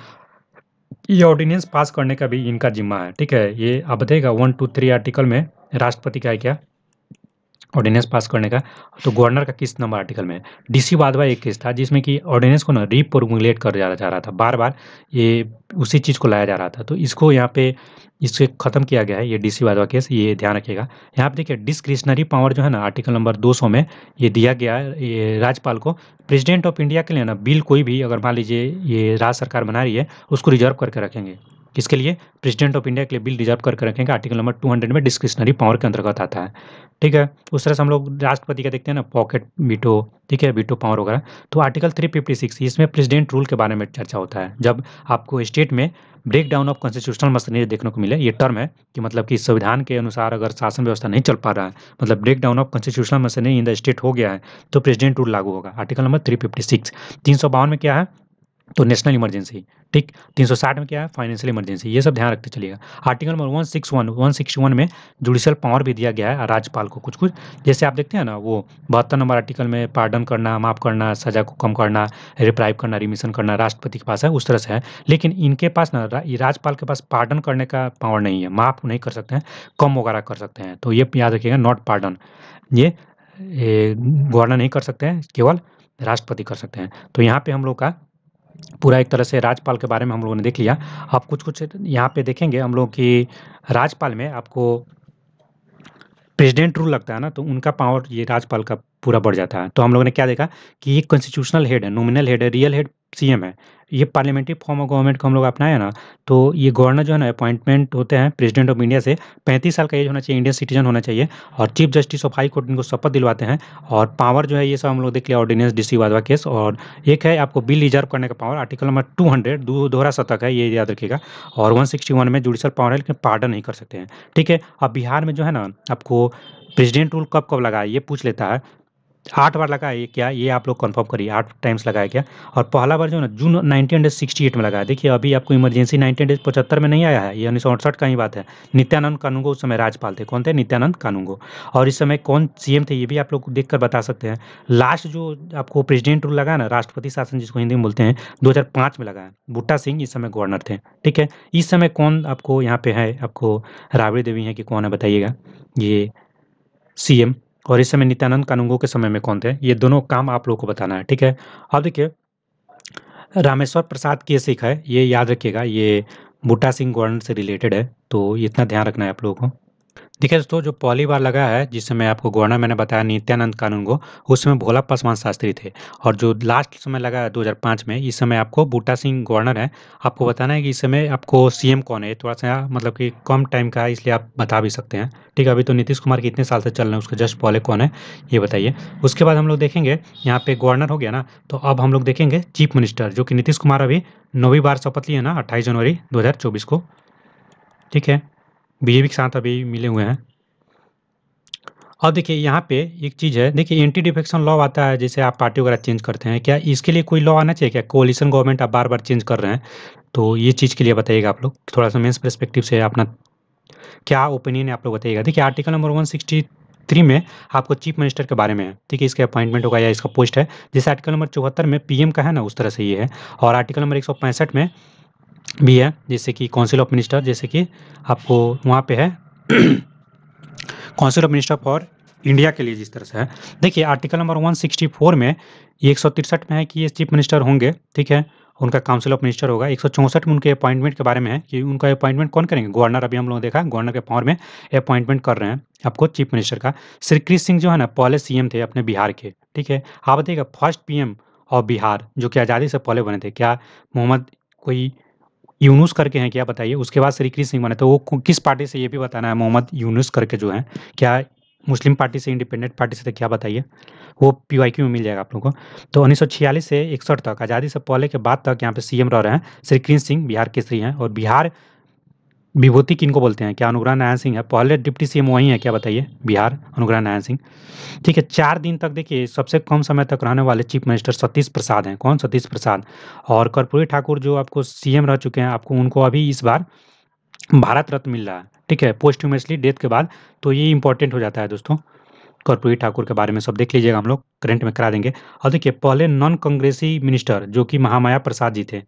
ये ऑर्डिनेंस पास करने का भी इनका जिम्मा है ठीक है ये आप बताइएगा वन टू थ्री आर्टिकल में राष्ट्रपति का है क्या ऑर्डिनेंस पास करने का तो गवर्नर का किस नंबर आर्टिकल में डीसी वादवा एक केस था जिसमें कि ऑर्डिनेंस को ना रिपोर्गुलेट कर जा, जा रहा था बार बार ये उसी चीज़ को लाया जा रहा था तो इसको यहाँ पे इसे ख़त्म किया गया है ये डीसी वादवा केस ये ध्यान रखिएगा यहाँ पे देखिए डिस्क्रिशनरी पावर जो है ना आर्टिकल नंबर दो में ये दिया गया है ये राज्यपाल को प्रेजिडेंट ऑफ इंडिया के लिए ना बिल कोई भी अगर मान लीजिए ये राज्य सरकार बना रही है उसको रिजर्व करके रखेंगे इसके लिए प्रेसिडेंट ऑफ इंडिया के लिए बिल रिजर्व करके रखेंगे आर्टिकल नंबर टू हंड्रेड में डिस्क्रिशनरी पावर के अंतर्गत आता है ठीक है उस तरह से हम लोग राष्ट्रपति का देखते हैं ना पॉकेट बीटो ठीक है बीटो पावर वगैरह तो आर्टिकल थ्री फिफ्टी सिक्स इसमें प्रेसिडेंट रूल के बारे में चर्चा होता है जब आपको स्टेट में breakdown of constitutional machinery देखने को मिले ये टर्म है कि मतलब कि संविधान के अनुसार अगर शासन व्यवस्था नहीं चल पा रहा है मतलब breakdown of constitutional machinery in the state हो गया है तो प्रेसिडेंट रूल लागू होगा article number three fifty six तीन सौ बावन में क्या है तो नेशनल इमरजेंसी ठीक 360 में क्या है फाइनेंशियल इमरजेंसी ये सब ध्यान रखते चलिएगा आर्टिकल नंबर 161 161 में जुडिशियल पावर भी दिया गया है राज्यपाल को कुछ कुछ जैसे आप देखते हैं ना वो बहत्तर नंबर आर्टिकल में पार्डन करना माफ करना सजा को कम करना रिप्राइव करना रिमिशन करना राष्ट्रपति के पास है उस तरह से है लेकिन इनके पास ना राज्यपाल के पास पार्डन करने का पावर नहीं है माफ नहीं कर सकते हैं कम वगैरह कर सकते हैं तो ये याद रखिएगा नॉट पार्डन ये गवर्नर नहीं कर सकते हैं केवल राष्ट्रपति कर सकते हैं तो यहाँ पे हम लोग का पूरा एक तरह से राज्यपाल के बारे में हम लोगों ने देख लिया आप कुछ कुछ यहाँ पे देखेंगे हम लोग की राज्यपाल में आपको प्रेसिडेंट रूल लगता है ना तो उनका पावर ये राज्यपाल का पूरा बढ़ जाता है तो हम लोगों ने क्या देखा कि ये कॉन्स्टिट्यूशनल हेड है नोमिनल हेड है रियल हेड सीएम है ये पार्लियामेंट्री फॉर्म ऑफ गवर्नमेंट को हम लोग अपनाया ना तो ये गवर्नर जो है ना अपॉइंटमेंट होते हैं प्रेसिडेंट ऑफ इंडिया से 35 साल का एज होना चाहिए इंडियन सिटीजन होना चाहिए और chief justice of high court इनको शपथ दिलवाते हैं और पावर जो है ये सब हम लोग देख लिया ऑर्डिनेंस डीसी वादवा केस और एक है आपको बिल रिजर्व करने का power article number two hundred दोहरा शतक है ये याद रखिएगा और वन में जुडिशल पावर है लेकिन पार्डन नहीं कर सकते हैं ठीक है अब बिहार में जो है ना आपको प्रेसिडेंट रूल कब कब लगा है ये पूछ लेता है आठ बार लगा ये क्या ये आप लोग कंफर्म करिए आठ टाइम्स लगाया क्या और पहला बार जो ना जून नाइनटीन सिक्सटी एट में लगाया देखिए अभी आपको इमरजेंसी नाइनटीन पचहत्तर में नहीं आया है ये उन्नीस सौ अड़सठ का ही बात है नित्यानंद कानूंगो उस समय राज्यपाल थे कौन थे नित्यानंद कानूंगो और इस समय कौन सीएम थे ये भी आप लोग देख कर बता सकते हैं लास्ट जो आपको प्रेसिडेंट रूल लगाया ना राष्ट्रपति शासन जिसको हिंदी में बोलते हैं दो में लगाया बुट्टा सिंह इस समय गवर्नर थे ठीक है इस समय कौन आपको यहाँ पे है आपको राबड़ी देवी है कि कौन है बताइएगा ये सीएम और इस समय नित्यानंद कानूंगो के समय में कौन थे ये दोनों काम आप लोगों को बताना है ठीक है अब देखिए रामेश्वर प्रसाद की सिख है ये याद रखिएगा ये बूटा सिंह गोर्ड से रिलेटेड है तो इतना ध्यान रखना है आप लोगों को देखिए दोस्तों जो पहली बार लगा है जिस समय आपको गवर्नर मैंने बताया नित्यानंद कानून को उस समय भोला पासवान शास्त्री थे और जो लास्ट समय लगा है 2005 में इस समय आपको बूटा सिंह गवर्नर है आपको बताना है कि इस समय आपको सीएम कौन है थोड़ा सा मतलब कि कम टाइम का है इसलिए आप बता भी सकते हैं ठीक है अभी तो नीतीश कुमार के इतने साल से चल रहे हैं उसके जस्ट पहले कौन है ये बताइए उसके बाद हम लोग देखेंगे यहाँ पे गवर्नर हो गया ना तो अब हम लोग देखेंगे चीफ मिनिस्टर जो कि नीतीश कुमार अभी नौवीं बार शपथ लिए ना अट्ठाईस जनवरी दो को ठीक है बीजेपी के साथ अभी मिले हुए हैं और देखिए यहाँ पे एक चीज़ है देखिए एंटी डिफेक्शन लॉ आता है जैसे आप पार्टी वगैरह चेंज करते हैं क्या इसके लिए कोई लॉ आना चाहिए क्या कोलिशन गवर्नमेंट आप बार बार चेंज कर रहे हैं तो ये चीज़ के लिए बताइएगा आप लोग थोड़ा सा मेन्स परस्पेक्टिव से अपना क्या ओपिनियन है आप लोग बताइएगा देखिए article number one sixty three में आपको चीफ मिनिस्टर के बारे में है ठीक है इसके अपॉइंटमेंट होगा या इसका पोस्ट है जैसे आर्टिकल नंबर चौहत्तर में पीएम का है ना उस तरह से ये है और आर्टिकल नंबर एक सौ पैंसठ में भी है जैसे कि काउंसिल ऑफ मिनिस्टर जैसे कि आपको वहाँ पे है council of minister for India के लिए जिस तरह से है देखिए आर्टिकल नंबर 164 में एक में है कि ये चीफ मिनिस्टर होंगे ठीक है उनका काउंसिल ऑफ मिनिस्टर होगा एक में उनके अपॉइंटमेंट के बारे में है कि उनका अपॉइंटमेंट कौन करेंगे गवर्नर अभी हम लोग देखा गवर्नर के पावर में अपॉइंटमेंट कर रहे हैं आपको चीफ मिनिस्टर का श्री कृष्ण सिंह जो है ना पहले सी थे अपने बिहार के ठीक है आप बताइएगा फर्स्ट पी ऑफ बिहार जो कि आज़ादी से पहले बने थे क्या मोहम्मद कोई यूनुस करके हैं क्या बताइए उसके बाद श्री कृष्ण सिंह बने तो वो किस पार्टी से ये भी बताना है मोहम्मद यूनुस करके जो है क्या मुस्लिम पार्टी से इंडिपेंडेंट पार्टी से तो क्या बताइए वो पी वाई क्यू में मिल जाएगा आप लोगों को तो उन्नीस से इकसठ तक आज़ादी से पहले के बाद तक यहाँ पे सीएम रह रहे हैं श्री कृष्ण सिंह बिहार केसरी हैं और बिहार विभूति किनको बोलते हैं क्या अनुग्रह नारायण सिंह है पहले डिप्टी सीएम वही है क्या बताइए बिहार अनुग्रह नारायण सिंह ठीक है चार दिन तक देखिए सबसे कम समय तक रहने वाले चीफ मिनिस्टर सतीश प्रसाद हैं कौन सतीश प्रसाद और कर्पूरी ठाकुर जो आपको सीएम रह चुके हैं आपको उनको अभी इस बार भारत रत्न मिल रहा है ठीक है पोस्ट ह्यूमेसली डेथ के बाद तो ये इंपॉर्टेंट हो जाता है दोस्तों कर्पूरी ठाकुर के बारे में सब देख लीजिएगा हम लोग करेंट में करा देंगे और देखिए पहले नॉन कांग्रेसी मिनिस्टर जो कि महामाया प्रसाद जी थे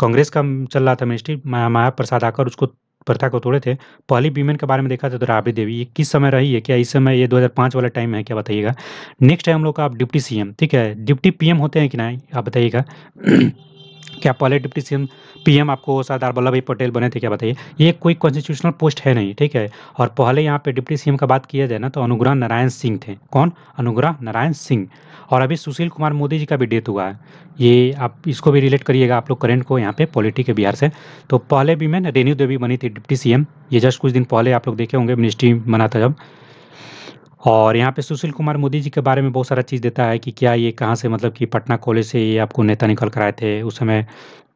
कांग्रेस का चल रहा था मिनिस्ट्री माया प्रसाद आकर उसको प्रथा को तोड़े थे पहली वीमेन के बारे में देखा था तो राबड़ी देवी ये किस समय रही है क्या इस समय ये 2005 वाला टाइम है क्या बताइएगा नेक्स्ट है हम लोग का आप डिप्टी सीएम ठीक है डिप्टी पीएम होते हैं कि ना आप बताइएगा क्या पहले डिप्टी पी पीएम आपको सरदार वल्लभ भाई पटेल बने थे क्या बताइए ये कोई कॉन्स्टिट्यूशनल पोस्ट है नहीं ठीक है और पहले यहाँ पे डिप्टी सीएम का बात किया जाए ना तो अनुग्रह नारायण सिंह थे कौन अनुग्रह नारायण सिंह और अभी सुशील कुमार मोदी जी का भी डेथ हुआ है ये आप इसको भी रिलेट करिएगा आप लोग करेंट को यहाँ पे पॉलिटिक के बिहार से तो पहले भी मैं रेणु देवी बनी थी डिप्टी सीएम ये जस्ट कुछ दिन पहले आप लोग देखे होंगे मिनिस्ट्री बना था जब और यहाँ पे सुशील कुमार मोदी जी के बारे में बहुत सारा चीज़ देता है कि क्या ये कहाँ से मतलब कि पटना कॉलेज से ये आपको नेता निकल कर आए थे उस समय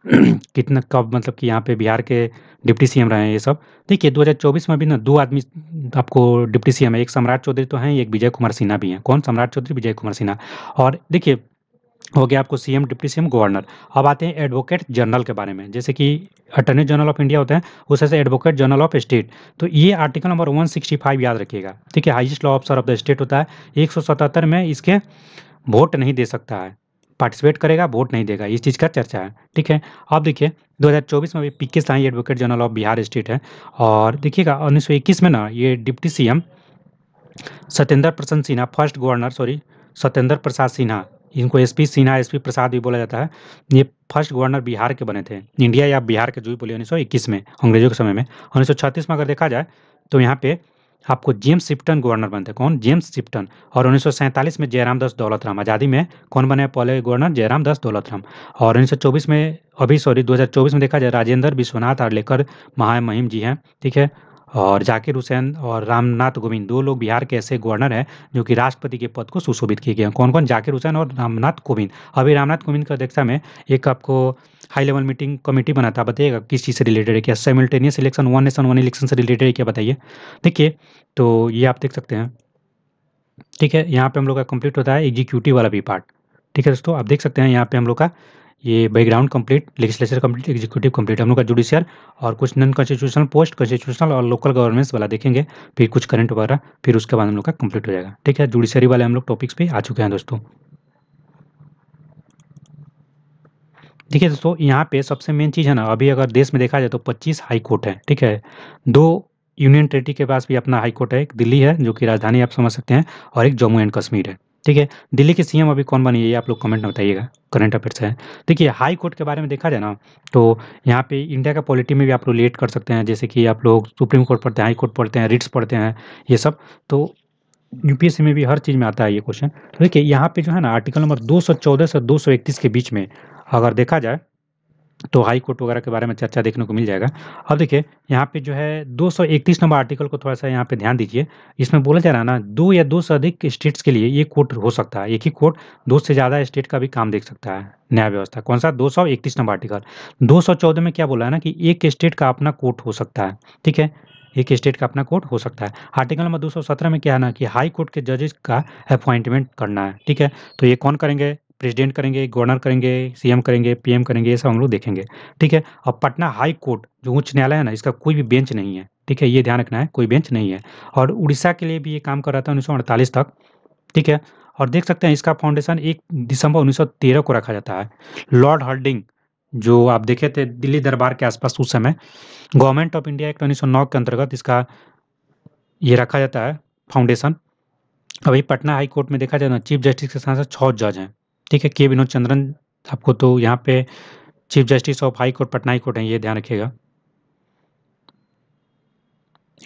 कितना कब मतलब कि यहाँ पे बिहार के डिप्टी सीएम रहे हैं ये सब देखिए 2024 में भी ना दो आदमी आपको डिप्टी सीएम है एक सम्राट चौधरी तो हैं एक विजय कुमार सिन्हा भी हैं कौन सम्राट चौधरी विजय कुमार सिन्हा और देखिए हो गया आपको सीएम डिप्टी सीएम गवर्नर अब आते हैं एडवोकेट जनरल के बारे में जैसे कि अटर्नी जनरल ऑफ इंडिया होते हैं उसे से एडवोकेट जनरल ऑफ स्टेट तो ये आर्टिकल नंबर 165 याद रखिएगा ठीक है highest law officer of the state होता है 177 में इसके वोट नहीं दे सकता है पार्टिसिपेट करेगा वोट नहीं देगा इस चीज़ का चर्चा है ठीक है अब देखिए 2024 में भी P K Sai advocate general of Bihar state है और देखिएगा उन्नीस में ना ये deputy CM Satyendra Prasad Sinha first governor sorry Satyendra Prasad Sinha इनको एसपी सिन्हा एसपी प्रसाद भी बोला जाता है ये फर्स्ट गवर्नर बिहार के बने थे इंडिया या बिहार के जो भी बोली उन्नीस में अंग्रेजों के समय में उन्नीस में अगर देखा जाए तो यहाँ पे आपको जेम्स सिप्टन गवर्नर बनते कौन जेम्स सिप्टन और उन्नीस में जयराम दास दौलतराम आज़ादी में कौन बने पहले गवर्नर जयराम दास दौलतराम और 1924 में अभी सॉरी 2024 में देखा जाए राजेंद्र विश्वनाथ आर्लेकर महामहिम जी हैं ठीक है और जाकिर हुसैन और रामनाथ कोविंद दो लोग बिहार के ऐसे गवर्नर हैं जो कि राष्ट्रपति के पद को सुशोभित किए गए हैं कौन कौन जाकिर हुसैन और रामनाथ कोविंद अभी रामनाथ कोविंद की अध्यक्षता में एक आपको हाई लेवल मीटिंग कमेटी बनाता है बताइएगा किस चीज़ से रिलेटेड है क्या simultaneous election one nation one election से रिलेटेड है क्या बताइए देखिए तो ये आप देख सकते हैं ठीक है यहाँ पर हम लोग का कंप्लीट होता है एग्जीक्यूटिव वाला भी पार्ट ठीक है दोस्तों आप देख सकते हैं यहाँ पर हम लोग का ये background complete legislature complete executive complete हम लोग का जुडिशियल और कुछ नॉन कॉन्स्टिट्यूशनल पोस्ट कॉन्स्टिट्यूशनल और लोकल गवर्नेंस वाला देखेंगे फिर कुछ करंट वगैरह फिर उसके बाद हम लोग का कंप्लीट हो जाएगा ठीक है जुडिशरी वाले हम लोग टॉपिक्स पे आ चुके हैं दोस्तों ठीक है दोस्तों यहाँ पे सबसे मेन चीज़ है ना अभी अगर देश में देखा जाए तो 25 हाई कोर्ट है ठीक है दो यूनियन टेरिटरी के पास भी अपना हाई कोर्ट है एक दिल्ली है जो कि राजधानी आप समझ सकते हैं और एक जम्मू एंड कश्मीर है ठीक है दिल्ली के सीएम अभी कौन बनी है ये आप लोग कमेंट में बताइएगा करंट अफेयर्स है देखिए हाई कोर्ट के बारे में देखा जाए ना तो यहाँ पे इंडिया का पॉलिटी में भी आप लोग लेट कर सकते हैं जैसे कि आप लोग सुप्रीम कोर्ट पढ़ते हैं हाई कोर्ट पढ़ते हैं रिट्स पढ़ते हैं ये सब तो यूपीएससी में भी हर चीज़ में आता है ये क्वेश्चन तो देखिए यहाँ पे जो है ना आर्टिकल नंबर दो से दो के बीच में अगर देखा जाए तो हाई कोर्ट वगैरह के बारे में चर्चा देखने को मिल जाएगा अब देखिए यहाँ पे जो है 231 नंबर आर्टिकल को थोड़ा सा यहाँ पे ध्यान दीजिए इसमें बोला जा रहा है ना दो या दो से अधिक स्टेट्स के लिए ये कोर्ट हो सकता है एक ही कोर्ट दो से ज़्यादा स्टेट का भी काम देख सकता है न्याय व्यवस्था कौन सा दो नंबर आर्टिकल दो में क्या बोला है ना कि एक स्टेट का अपना कोर्ट हो सकता है ठीक है एक स्टेट का अपना कोर्ट हो सकता है आर्टिकल नंबर 217 में क्या है ना कि हाई कोर्ट के जजेस का अपॉइंटमेंट करना है ठीक है तो ये कौन करेंगे प्रेसिडेंट करेंगे गवर्नर करेंगे सीएम करेंगे पीएम करेंगे ये सब हम लोग देखेंगे ठीक है अब पटना हाई कोर्ट जो उच्च न्यायालय है ना इसका कोई भी बेंच नहीं है ठीक है ये ध्यान रखना है कोई बेंच नहीं है और उड़ीसा के लिए भी ये काम कर रहा था उन्नीस तक ठीक है और देख सकते हैं इसका फाउंडेशन एक दिसंबर उन्नीस को रखा जाता है लॉर्ड हर्डिंग जो आप देखे थे दिल्ली दरबार के आसपास उस समय गवर्नमेंट ऑफ इंडिया एक्ट उन्नीस के अंतर्गत इसका ये रखा जाता है फाउंडेशन अभी पटना हाई कोर्ट में देखा जाए ना चीफ जस्टिस के साथ साथ छः जज हैं ठीक है के विनोद चंद्रन आपको तो यहाँ पे chief justice of high court Patna high court है ये ध्यान रखिएगा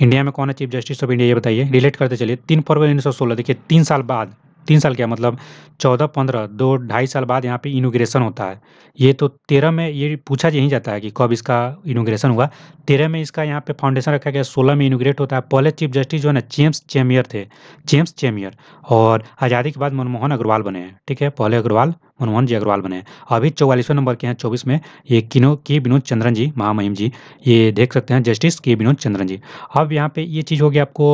इंडिया में कौन है चीफ जस्टिस ऑफ इंडिया ये बताइए रिलेट करते चलिए तीन फरवरी उन्नीस सौ सोलह देखिए तीन साल बाद तीन साल क्या मतलब चौदह पंद्रह दो ढाई साल बाद यहाँ पे इनोग्रेशन होता है ये तो तेरह में ये पूछा यहीं जाता है कि कब इसका इनोग्रेशन हुआ तेरह में इसका यहाँ पे फाउंडेशन रखा गया सोलह में इनोग्रेट होता है पहले चीफ जस्टिस जो है ना जेम्स चेमियर थे जेम्स चेमियर और आज़ादी के बाद मनमोहन अग्रवाल बने हैं ठीक है पहले अग्रवाल मनमोहन जी अग्रवाल बने हैं अभी चौवालीसवें नंबर के हैं चौबीस में ये किनो के विनोद चंद्रन जी महामहिम जी ये देख सकते हैं जस्टिस के विनोद चंद्रन जी अब यहाँ पे ये चीज़ हो गया आपको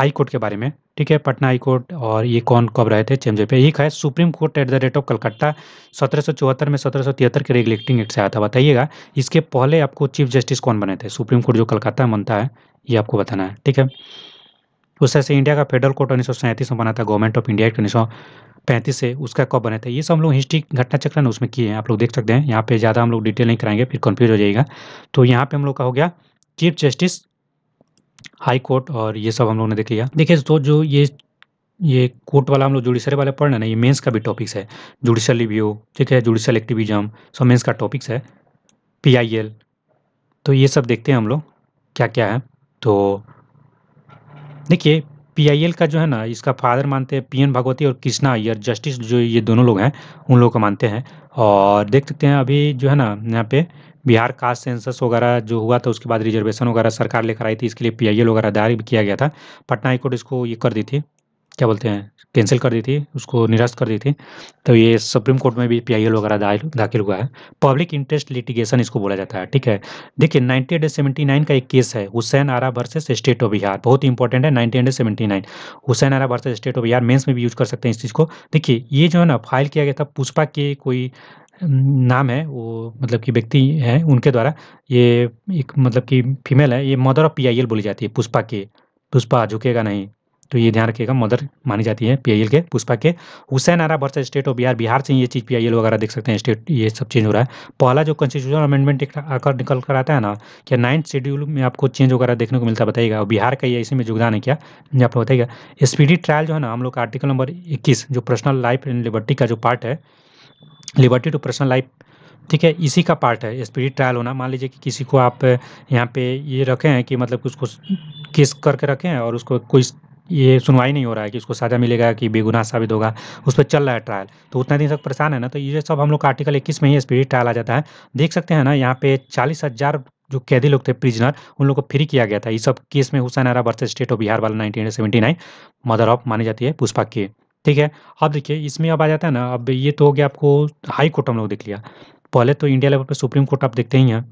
हाई कोर्ट के बारे में ठीक है पटना हाई कोर्ट और ये कौन कब रहे थे चेमजे पे एक है supreme court at the rate of Calcutta सत्रह में सत्रह के रेगुलेटिंग एक्ट से आया था बताइएगा इसके पहले आपको चीफ जस्टिस कौन बने थे सुप्रीम कोर्ट जो कलकत्ता बनता है ये आपको बताना है ठीक है उससे से इंडिया का फेडरल कोर्ट उन्नीस में बना था गवर्नमेंट ऑफ इंडिया एक्ट उन्नीस पैंतीस से उसका कब बने थे ये सब हम लोग हिस्ट्री घटना चक्र उसमें किए हैं आप लोग देख सकते हैं यहाँ पे ज़्यादा हम लोग डिटेल नहीं कराएंगे फिर कन्फ्यूज हो जाएगा तो यहाँ पे हम लोग का हो गया चीफ जस्टिस हाई कोर्ट और ये सब हम लोगों ने देख लिया देखिए तो जो ये ये कोर्ट वाला हम लोग जुडिशरी वाले पढ़ रहे ना ये मेंस का भी टॉपिक्स है जुडिशल रिव्यू ठीक है जुडिशल एक्टिविज्म सो मेंस का टॉपिक्स है पीआईएल तो ये सब देखते हैं हम लोग क्या क्या है तो देखिए पीआईएल का जो है ना इसका फादर मानते हैं पीएन भागवती और कृष्णा अय्यर जस्टिस जो ये दोनों लोग हैं उन लोगों को मानते हैं और देख सकते हैं अभी जो है ना यहाँ पे बिहार कास्ट सेंसस वगैरह जो हुआ था उसके बाद रिजर्वेशन वगैरह सरकार लेकर आई थी इसके लिए पी आई एल वगैरह दायर भी किया गया था पटना हाईकोर्ट इसको ये कर दी थी क्या बोलते हैं कैंसिल कर दी थी उसको निरस्त कर दी थी तो ये सुप्रीम कोर्ट में भी पी वगैरह दाखिल दाखिल हुआ है पब्लिक इंटरेस्ट लिटिगेशन इसको बोला जाता है ठीक है देखिए नाइनटी एट सेवेंटी नाइन का एक केस है Hussain Ara versus state of Bihar बहुत इंपॉर्टेंट है ninety eight seventy nine Hussain Ara versus state of Bihar mains में भी यूज कर सकते हैं इस चीज़ को देखिए ये जो है ना फाइल किया गया था पुष्पा के कोई नाम है वो मतलब कि व्यक्ति हैं उनके द्वारा ये एक मतलब कि फीमेल है ये मदर ऑफ पीआईएल बोली जाती है पुष्पा के पुष्पा झुकेगा नहीं तो ये ध्यान रखिएगा मदर मानी जाती है पीआईएल के पुष्पा के Hussain Ara versus state of Bihar Bihar से ये चीज़ पीआईएल वगैरह देख सकते हैं स्टेट ये सब चेंज हो रहा है पहला जो कॉन्स्टिट्यूशन अमेंडमेंट आकर निकल कर आता है ना क्या नाइन्थ शेड्यूल में आपको चेंज वगैरह देखने को मिलता है बताइएगा और बिहार का ये इसी में योगदान है क्या आप बताइएगा स्पीडी ट्रायल जो है ना हम लोग आर्टिकल नंबर इक्कीस जो पर्सनल लाइफ एंड लिबर्टी का जो पार्ट है लिबर्टी टू पर्सनल लाइफ ठीक है इसी का पार्ट है स्पीडी ट्रायल होना मान लीजिए कि किसी को आप यहाँ पे ये रखें हैं कि मतलब कि उसको केस करके रखें हैं और उसको कोई ये सुनवाई नहीं हो रहा है कि उसको सजा मिलेगा कि बेगुनाह साबित होगा उस पर चल रहा है ट्रायल तो उतना दिन तक परेशान है ना तो ये सब हम लोग आर्टिकल इक्कीस में ही स्पीडी ट्रायल आ जाता है देख सकते हैं ना यहाँ पे चालीस हज़ार जो कैदी लोग थे प्रिजनर उन लोगों को फ्री किया गया था ये सब केस में Hussain Ara versus state of Bihar वाला nineteen seventy nine mother of मानी जाती है पुष्पा के ठीक है अब देखिए इसमें अब आ जाता है ना अब ये तो हो गया आपको हाई कोर्ट हम लोग देख लिया पहले तो इंडिया लेवल पर सुप्रीम कोर्ट आप देखते ही हैं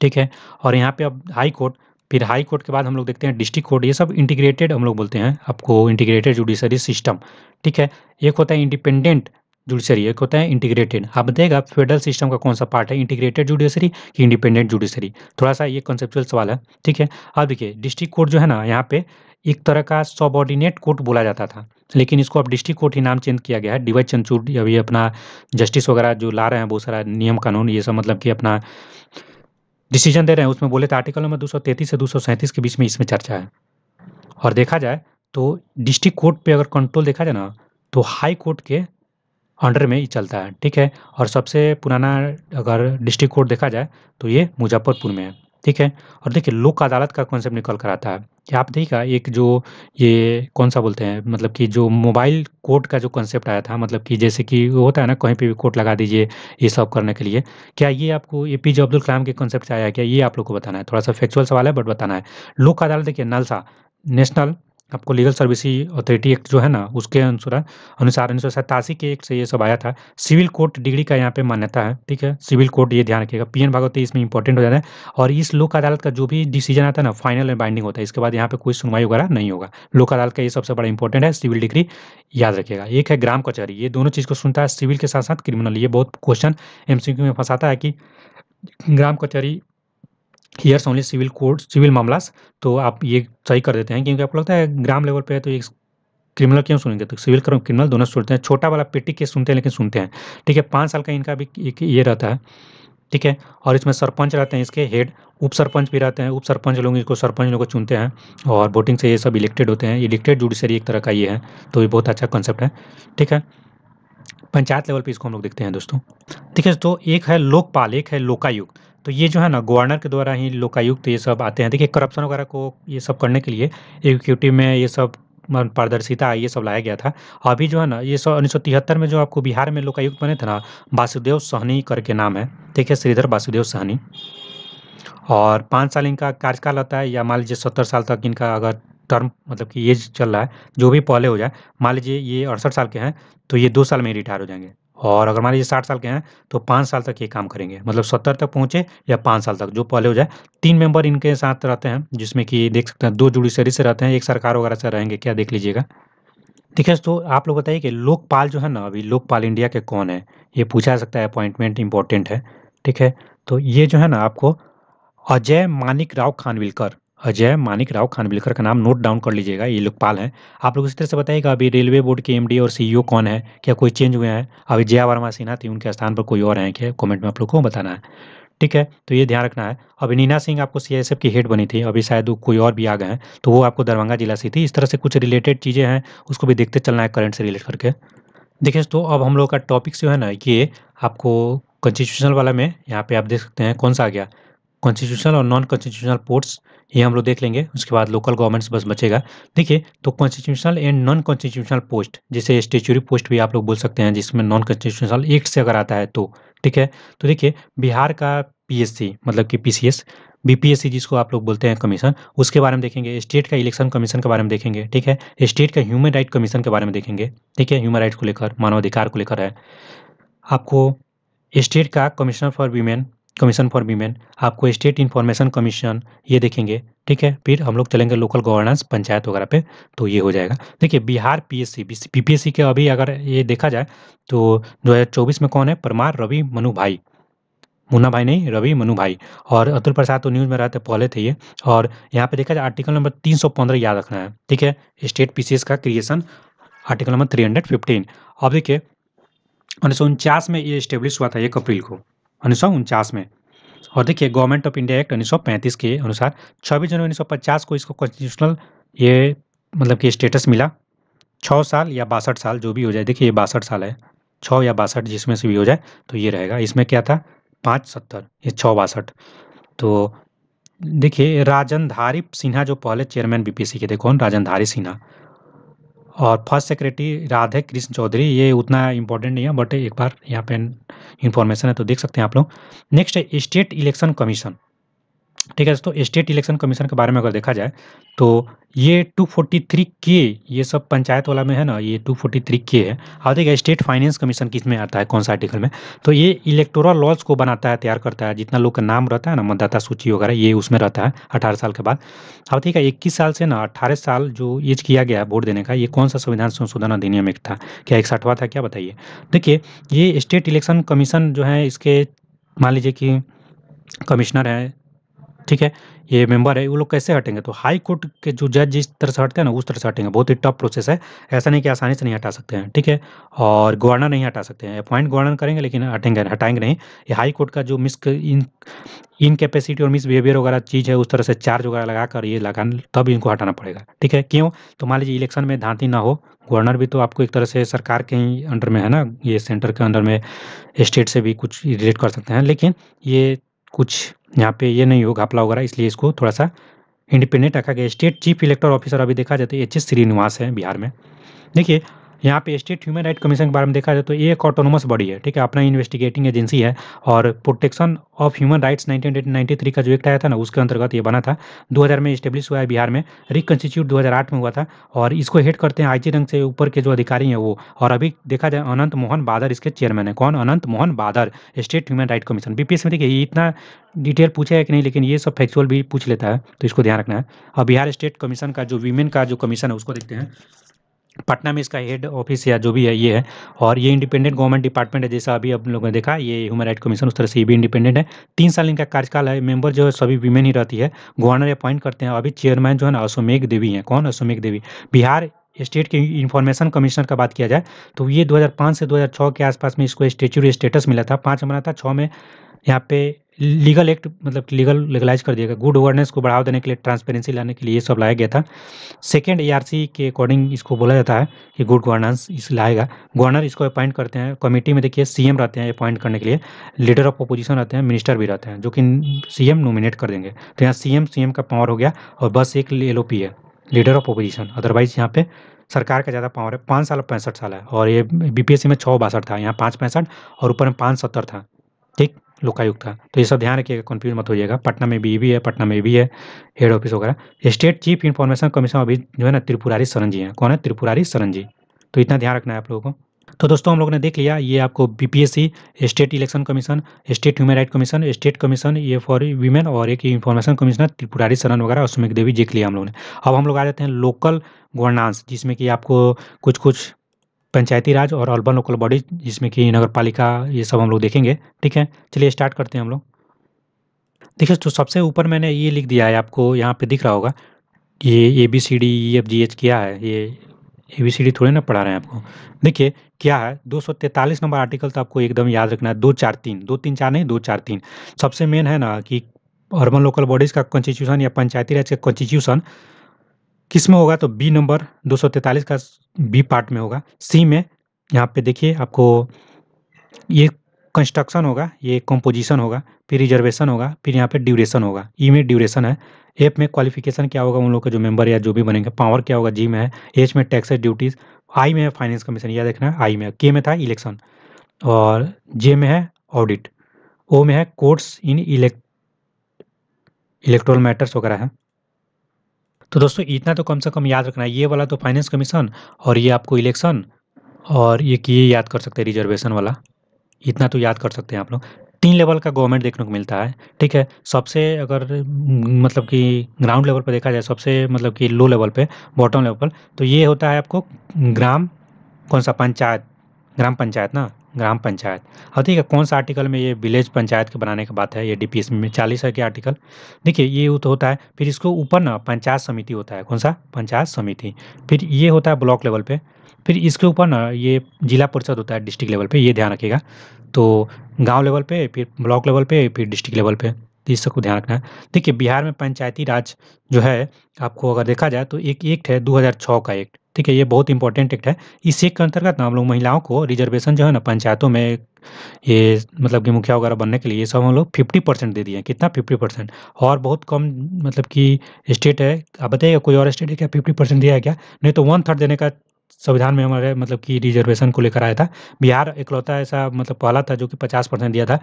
ठीक है और यहाँ पे अब हाई कोर्ट फिर हाई कोर्ट के बाद हम लोग देखते हैं डिस्ट्रिक्ट कोर्ट ये सब इंटीग्रेटेड हम लोग बोलते हैं आपको इंटीग्रेटेड जुडिशरी सिस्टम ठीक है एक होता है इंडिपेंडेंट जुडिशरी एक होता है इंटीग्रेटेड आप बताएगा फेडरल सिस्टम का कौन सा पार्ट है इंटीग्रेटेड जुडिशरी कि इंडिपेंडेंट जुडिशरी थोड़ा सा ये कंसेप्चुअल सवाल है ठीक है अब देखिए डिस्ट्रिक्ट कोर्ट जो है ना यहाँ पे एक तरह का सबॉर्डिनेट कोर्ट बोला जाता था लेकिन इसको अब डिस्ट्रिक्ट कोर्ट ही नाम चेंज किया गया है डीवाई चंदचूड अभी अपना जस्टिस वगैरह जो ला रहे हैं बहुत सारा नियम कानून ये सब मतलब कि अपना डिसीजन दे रहे हैं उसमें बोले तो आर्टिकल नंबर दो से दो के बीच में इसमें चर्चा है और देखा जाए तो डिस्ट्रिक्ट कोर्ट पर अगर कंट्रोल देखा जाए ना तो हाई कोर्ट के अंडर में ही चलता है ठीक है और सबसे पुराना अगर डिस्ट्रिक्ट कोर्ट देखा जाए तो ये मुजफ्फरपुर में है ठीक है और देखिए लोक अदालत का कॉन्सेप्ट निकल कर आता है कि आप देखिएगा एक जो ये कौन सा बोलते हैं मतलब कि जो मोबाइल कोर्ट का जो कॉन्सेप्ट आया था मतलब कि जैसे कि होता है ना कहीं पे भी कोर्ट लगा दीजिए ये सब करने के लिए क्या ये आपको ए पी जे अब्दुल कलाम के कॉन्सेप्ट आया क्या ये आप लोग को बताना है थोड़ा सा फैक्चुअल सवाल है बट बताना है लोक अदालत देखिए नलसा नेशनल आपको लीगल सर्विस अथॉरिटी एक्ट जो है ना उसके अनुसार अनुसार उन्नीस सौ सत्तासी के एक्ट से ये सब आया था सिविल कोर्ट डिग्री का यहाँ पे मान्यता है ठीक है सिविल कोर्ट ये ध्यान रखिएगा पीएन भागवत इसमें इंपॉर्टेंट हो जाता है और इस लोक अदालत का जो भी डिसीजन आता है ना फाइनल एंड बाइंडिंग होता है इसके बाद यहाँ पे कोई सुनवाई वगैरह नहीं होगा लोक अदालत का ये सबसे बड़ा इंपॉर्टेंट है सिविल डिग्री याद रखेगा एक है ग्राम कचहरी ये दोनों चीज़ को सुनता है सिविल के साथ साथ क्रिमिनल ये बहुत क्वेश्चन एम में फंसाता है कि Gram Kachahari hears only civil court civil मामलास तो आप ये सही कर देते हैं क्योंकि आपको लगता है ग्राम लेवल पे है तो एक क्रिमिनल क्यों सुनेंगे तो सिविल क्रिमिनल दोनों सुनते हैं छोटा वाला पेटी केस सुनते हैं लेकिन सुनते हैं ठीक है पाँच साल का इनका भी एक ये रहता है ठीक है और इसमें सरपंच रहते हैं इसके हेड उप सरपंच भी रहते हैं उप सरपंच लोग इसको सरपंच लोग को चुनते हैं और वोटिंग से ये सब इलेक्टेड होते हैं इलेक्टेड जुडिशरी एक तरह का ये है तो ये बहुत अच्छा कॉन्सेप्ट है ठीक है पंचायत लेवल पे इसको हम लोग देखते हैं दोस्तों ठीक है तो एक है लोकपाल एक है लोकायुक्त तो ये जो है ना गवर्नर के द्वारा ही लोकायुक्त ये सब आते हैं देखिए करप्शन वगैरह को ये सब करने के लिए एग्जीक्यूटिव में ये सब पारदर्शिता ये सब लाया गया था अभी जो है ना ये सौ उन्नीस में जो आपको बिहार में लोकायुक्त बने थे ना वासुदेव सहनी करके नाम है ठीक है श्रीधर वासुदेव सहनी और पाँच साल इनका कार्यकाल होता है या मान लीजिए सत्तर साल तक इनका अगर टर्म मतलब कि ये चल रहा है जो भी पहले हो जाए मान लीजिए ये अड़सठ साल के हैं तो ये दो साल में ही रिटायर हो जाएंगे और अगर मान लीजिए साठ साल के हैं तो पाँच साल तक ये काम करेंगे मतलब सत्तर तक पहुँचे या पाँच साल तक जो पहले हो जाए तीन मेंबर इनके साथ रहते हैं जिसमें कि देख सकते हैं दो जुडिशरी से रहते हैं एक सरकार वगैरह से रहेंगे क्या देख लीजिएगा ठीक है तो आप लोग बताइए कि लोकपाल जो है ना अभी लोकपाल इंडिया के कौन है ये पूछा सकता है अपॉइंटमेंट इंपॉर्टेंट है ठीक है तो ये जो है ना आपको अजय मानिक राव खानविलकर अजय मानिक राव खानविलकर का नाम नोट डाउन कर लीजिएगा ये लोकपाल हैं आप लोग इस तरह से बताइएगा अभी रेलवे बोर्ड के एमडी और सीईओ e कौन है क्या कोई चेंज हुए हैं अभी जया वर्मा सिन्हा थी उनके स्थान पर कोई और हैं क्या कमेंट में आप लोग को बताना है ठीक है तो ये ध्यान रखना है अभी नीना सिंह आपको सीएसएफ की हेड बनी थी अभी शायद वो कोई और भी आ गए हैं तो वो आपको दरभंगा जिला से थी इस तरह से कुछ रिलेटेड चीज़ें हैं उसको भी देखते चलना है करंट से रिलेट करके देखिए तो अब हम लोग का टॉपिक्स जो है ना ये आपको कॉन्स्टिट्यूशनल वाला में यहाँ पे आप देख सकते हैं कौन सा आ गया कॉन्स्टिट्यूशनल और नॉन कॉन्स्टिट्यूशनल पोर्ट्स ये हम लोग देख लेंगे उसके बाद लोकल गवर्नमेंट्स बस बचेगा देखिए तो constitutional and non constitutional post जैसे स्टेचुरी पोस्ट भी आप लोग बोल सकते हैं जिसमें नॉन कॉन्स्टिट्यूशनल एक्ट से अगर आता है तो ठीक है तो देखिए बिहार का पी मतलब कि पी बीपीएससी जिसको आप लोग बोलते हैं कमीशन उसके बारे में देखेंगे स्टेट का इलेक्शन कमीशन के बारे में देखेंगे ठीक है स्टेट का ह्यूमन राइट कमीशन के बारे में देखेंगे ठीक है ह्यूमन राइट को लेकर मानवाधिकार को लेकर है आपको स्टेट का commissioner for women commission for women आपको स्टेट इन्फॉर्मेशन कमीशन ये देखेंगे ठीक है फिर हम लोग चलेंगे लोकल गवर्नेंस पंचायत वगैरह पे तो ये हो जाएगा देखिए बिहार पीएससी पीपीएससी के अभी अगर ये देखा जाए तो 2024 में कौन है परमार रवि मनु भाई मुन्ना भाई नहीं रवि मनु भाई और अतुल प्रसाद तो न्यूज़ में रहते पहले थे ये और यहाँ पे देखा जाए आर्टिकल नंबर तीन याद रखना है ठीक है स्टेट पी का क्रिएशन आर्टिकल नंबर थ्री अब देखिए उन्नीस सौ उनचास में ये इस्टेब्लिश हुआ था एक अप्रैल को उन्नीस सौ में और देखिए गवर्नमेंट ऑफ इंडिया एक्ट 1935 के अनुसार 26 जनवरी 1950 को इसको कॉन्स्टिट्यूशनल ये मतलब कि स्टेटस मिला छः साल या बासठ साल जो भी हो जाए देखिए ये बासठ साल है छः या बासठ जिसमें से भी हो जाए तो ये रहेगा इसमें क्या था पाँच सत्तर ये छः बासठ तो देखिए राजनधारी सिन्हा जो पहले चेयरमैन बीपीसी के थे कौन राजनधारी सिन्हा और फर्स्ट सेक्रेटरी राधे कृष्ण चौधरी ये उतना इम्पोर्टेंट नहीं है बट एक बार यहाँ पे इन्फॉर्मेशन है तो देख सकते हैं आप लोग नेक्स्ट है स्टेट इलेक्शन कमीशन ठीक है दोस्तों स्टेट इलेक्शन कमीशन के बारे में अगर देखा जाए तो ये 243 के ये सब पंचायत वाला में है ना ये 243 के है और हाँ, देखिए तो स्टेट फाइनेंस कमीशन किस में आता है कौन सा आर्टिकल में तो ये इलेक्टोरल लॉज को बनाता है तैयार करता है जितना लोग का नाम रहता है ना मतदाता सूची वगैरह ये उसमें रहता है अठारह साल के बाद अब हाँ, ठीक है इक्कीस साल से ना अट्ठारह साल जो एज किया गया है वोट देने का ये कौन सा संविधान संशोधन अधिनियम एक था क्या एक साठवा था क्या बताइए देखिए ये स्टेट इलेक्शन कमीशन जो है इसके मान लीजिए कि कमिश्नर हैं ठीक है ये मेंबर है वो लोग कैसे हटेंगे तो हाई कोर्ट के जो जज जिस तरह से हटते हैं ना उस तरह से हटेंगे बहुत ही टफ प्रोसेस है ऐसा नहीं कि आसानी से नहीं हटा सकते हैं ठीक है और गवर्नर नहीं हटा सकते हैं अपॉइंट गवर्नर करेंगे लेकिन हटेंगे हटाएंगे नहीं ये हाई कोर्ट का जो मिस इन इनकेपेसिटी और मिस बिहेवियर वगैरह चीज़ है उस तरह से चार्ज वगैरह लगा कर ये लगा तब इनको हटाना पड़ेगा ठीक है क्यों तो मान लीजिए इलेक्शन में धांति ना हो गवर्नर भी तो आपको एक तरह से सरकार के ही अंडर में है ना ये सेंटर के अंडर में स्टेट से भी कुछ रिलेट कर सकते हैं लेकिन ये कुछ यहाँ पे ये नहीं हो घापला वगैरह इसलिए इसको थोड़ा सा इंडिपेंडेंट रखा गया स्टेट चीफ इलेक्टर ऑफिसर अभी देखा जाता तो है एच एस श्रीनिवास है बिहार में देखिए यहाँ पे स्टेट ह्यूमन राइट कमीशन के बारे में देखा जाए तो ये एक ऑटोनोमस बॉडी है ठीक है अपना इन्वेस्टिगेटिंग एजेंसी है और प्रोटेक्शन ऑफ ह्यूमन राइट्स 1993 का जो एक्ट आया था ना उसके अंतर्गत ये बना था 2000 में स्टेब्लिश हुआ है बिहार में रिकन्स्टिट्यूट 2008 में हुआ था और इसको हेड करते हैं आई रंग से ऊपर के जो अधिकारी हैं वो और अभी देखा जाए अनंत मोहन बादर इसके चेयरमैन है कौन Anant Mohan Badar state human right commission BPS में देखिए ये इतना डिटेल पूछा है कि नहीं लेकिन ये सब फैक्चुअल भी पूछ लेता है तो इसको ध्यान रखना है और बिहार स्टेट कमीशन का जो वीमेन का जो कमीशन है उसको देखते हैं पटना में इसका हेड ऑफिस या जो भी है ये है और ये इंडिपेंडेंट गवर्नमेंट डिपार्टमेंट है जैसा अभी आप लोगों ने देखा ये ह्यूमन राइट कमीशन उस तरह से ये भी इंडिपेंडेंट है तीन साल इनका कार्यकाल है मेंबर जो है सभी वीमेन ही रहती है गवर्नर अपॉइंट करते हैं अभी चेयरमैन जो है ना अशोमेक देवी हैं कौन अशोमेघ देवी बिहार स्टेट के इन्फॉर्मेशन कमिश्नर का बात किया जाए तो ये दो से दो के आसपास में इसको स्टेचू स्टेटस मिला था पाँच बना था छः में यहाँ पे लीगल एक्ट मतलब लीगल लीगलाइज कर दिया गया गुड गवर्नेंस को बढ़ावा देने के लिए ट्रांसपेरेंसी लाने के लिए ये सब लाया गया था सेकेंड ए के अकॉर्डिंग इसको बोला जाता है कि गुड गवर्नेंस इस लाएगा गवर्नर इसको अपॉइंट करते हैं कमेटी में देखिए सीएम रहते हैं अपॉइंट करने के लिए लीडर ऑफ अपोजिशन रहते हैं मिनिस्टर भी रहते हैं जो कि सी नॉमिनेट कर देंगे तो यहाँ सी एम का पावर हो गया और बस एक एल है लीडर ऑफ अपोजिशन अदरवाइज यहाँ पे सरकार का ज़्यादा पावर है पाँच साल और पैंसठ साल है और ये बीपीएससी में छः बासठ था यहाँ पाँच पैंसठ और ऊपर में पाँच सत्तर था ठीक लोकायुक्त का तो ये सब ध्यान रखिएगा कन्फ्यूज मत होइएगा पटना में भी भी है पटना में भी है हेड ऑफिस वगैरह स्टेट चीफ इन्फॉर्मेशन कमीशन अभी जो है ना त्रिपुरारी सरन जी हैं कौन है त्रिपुरारी सरन जी तो इतना ध्यान रखना है आप लोगों को तो दोस्तों हम लोगों ने देख लिया ये आपको BPSC state election commission state human right commission state commission ये फॉर वीमेन और एक इन्फॉर्मेशन कमिश्नर त्रिपुरारी सरन वगैरह और सुमिक देवी देख लिया हम लोगों ने अब हम लोग आ जाते हैं लोकल गवर्नांस जिसमें कि आपको कुछ कुछ पंचायती राज और अर्बन लोकल बॉडीज जिसमें कि नगर पालिका ये सब हम लोग देखेंगे ठीक है चलिए स्टार्ट करते हैं हम लोग देखिए तो सबसे ऊपर मैंने ये लिख दिया है आपको यहाँ पे दिख रहा होगा ये A B C D E F G H क्या है ये ए बी सी डी थोड़े ना पढ़ा रहे हैं आपको देखिए क्या है दो सौ तैंतालीस नंबर आर्टिकल तो आपको एकदम याद रखना है दो चार तीन दो तीन चार नहीं दो चार तीन सबसे मेन है ना कि अर्बन लोकल बॉडीज़ का कॉन्स्टिट्यूशन या पंचायती राज का कॉन्स्टिट्यूशन किस में होगा तो बी नंबर दो का बी पार्ट में होगा सी में यहाँ पे देखिए आपको ये कंस्ट्रक्शन होगा ये कंपोजिशन होगा फिर रिजर्वेशन होगा फिर यहाँ पे ड्यूरेशन होगा ई e में ड्यूरेशन है एफ में क्वालिफिकेशन क्या होगा उन लोग के जो मेंबर या जो भी बनेंगे पावर क्या होगा जी में है एच में टैक्सेस ड्यूटीज आई में है फाइनेंस कमीशन देखना है आई में के में था इलेक्शन और जे में है ऑडिट ओ में है courts in elect electoral matters वगैरह है तो दोस्तों इतना तो कम से कम याद रखना है ये वाला तो फाइनेंस कमीशन और ये आपको इलेक्शन और ये कि ये याद कर सकते हैं रिजर्वेशन वाला इतना तो याद कर सकते हैं आप लोग तीन लेवल का गवर्नमेंट देखने को मिलता है ठीक है सबसे अगर मतलब कि ग्राउंड लेवल पर देखा जाए सबसे मतलब कि लो लेवल पे बॉटम लेवल पर तो ये होता है आपको ग्राम कौन सा पंचायत ग्राम पंचायत ना ग्राम पंचायत हाँ ठीक है कौन सा आर्टिकल में ये विलेज पंचायत के बनाने की बात है ये डीपीएस में चालीस है क्या आर्टिकल देखिए ये तो होता है फिर इसको ऊपर ना पंचायत समिति होता है कौन सा पंचायत समिति फिर ये होता है ब्लॉक लेवल पे फिर इसके ऊपर ना ये जिला परिषद होता है डिस्ट्रिक्ट लेवल पर ये ध्यान रखिएगा तो गाँव लेवल पर फिर ब्लॉक लेवल पे फिर डिस्ट्रिक्ट लेवल पे इस सबको ध्यान रखना है देखिए बिहार में पंचायती राज जो है आपको अगर देखा जाए तो एक एक्ट है दो का एक्ट ठीक है ये बहुत इंपॉर्टेंट एक्ट है इस एक के अंतर्गत ना हम लोग महिलाओं को रिजर्वेशन जो है ना पंचायतों में ये मतलब कि मुखिया वगैरह बनने के लिए ये सब हम लोग फिफ्टी परसेंट दे दिए हैं कितना फिफ्टी परसेंट और बहुत कम मतलब कि स्टेट है आप बताइए कोई और स्टेट है क्या फिफ्टी परसेंट दिया है क्या नहीं तो वन थर्ड देने का संविधान में हमारे मतलब कि रिजर्वेशन को लेकर आया था बिहार इकलौता ऐसा मतलब पहला था जो कि पचास परसेंट दिया था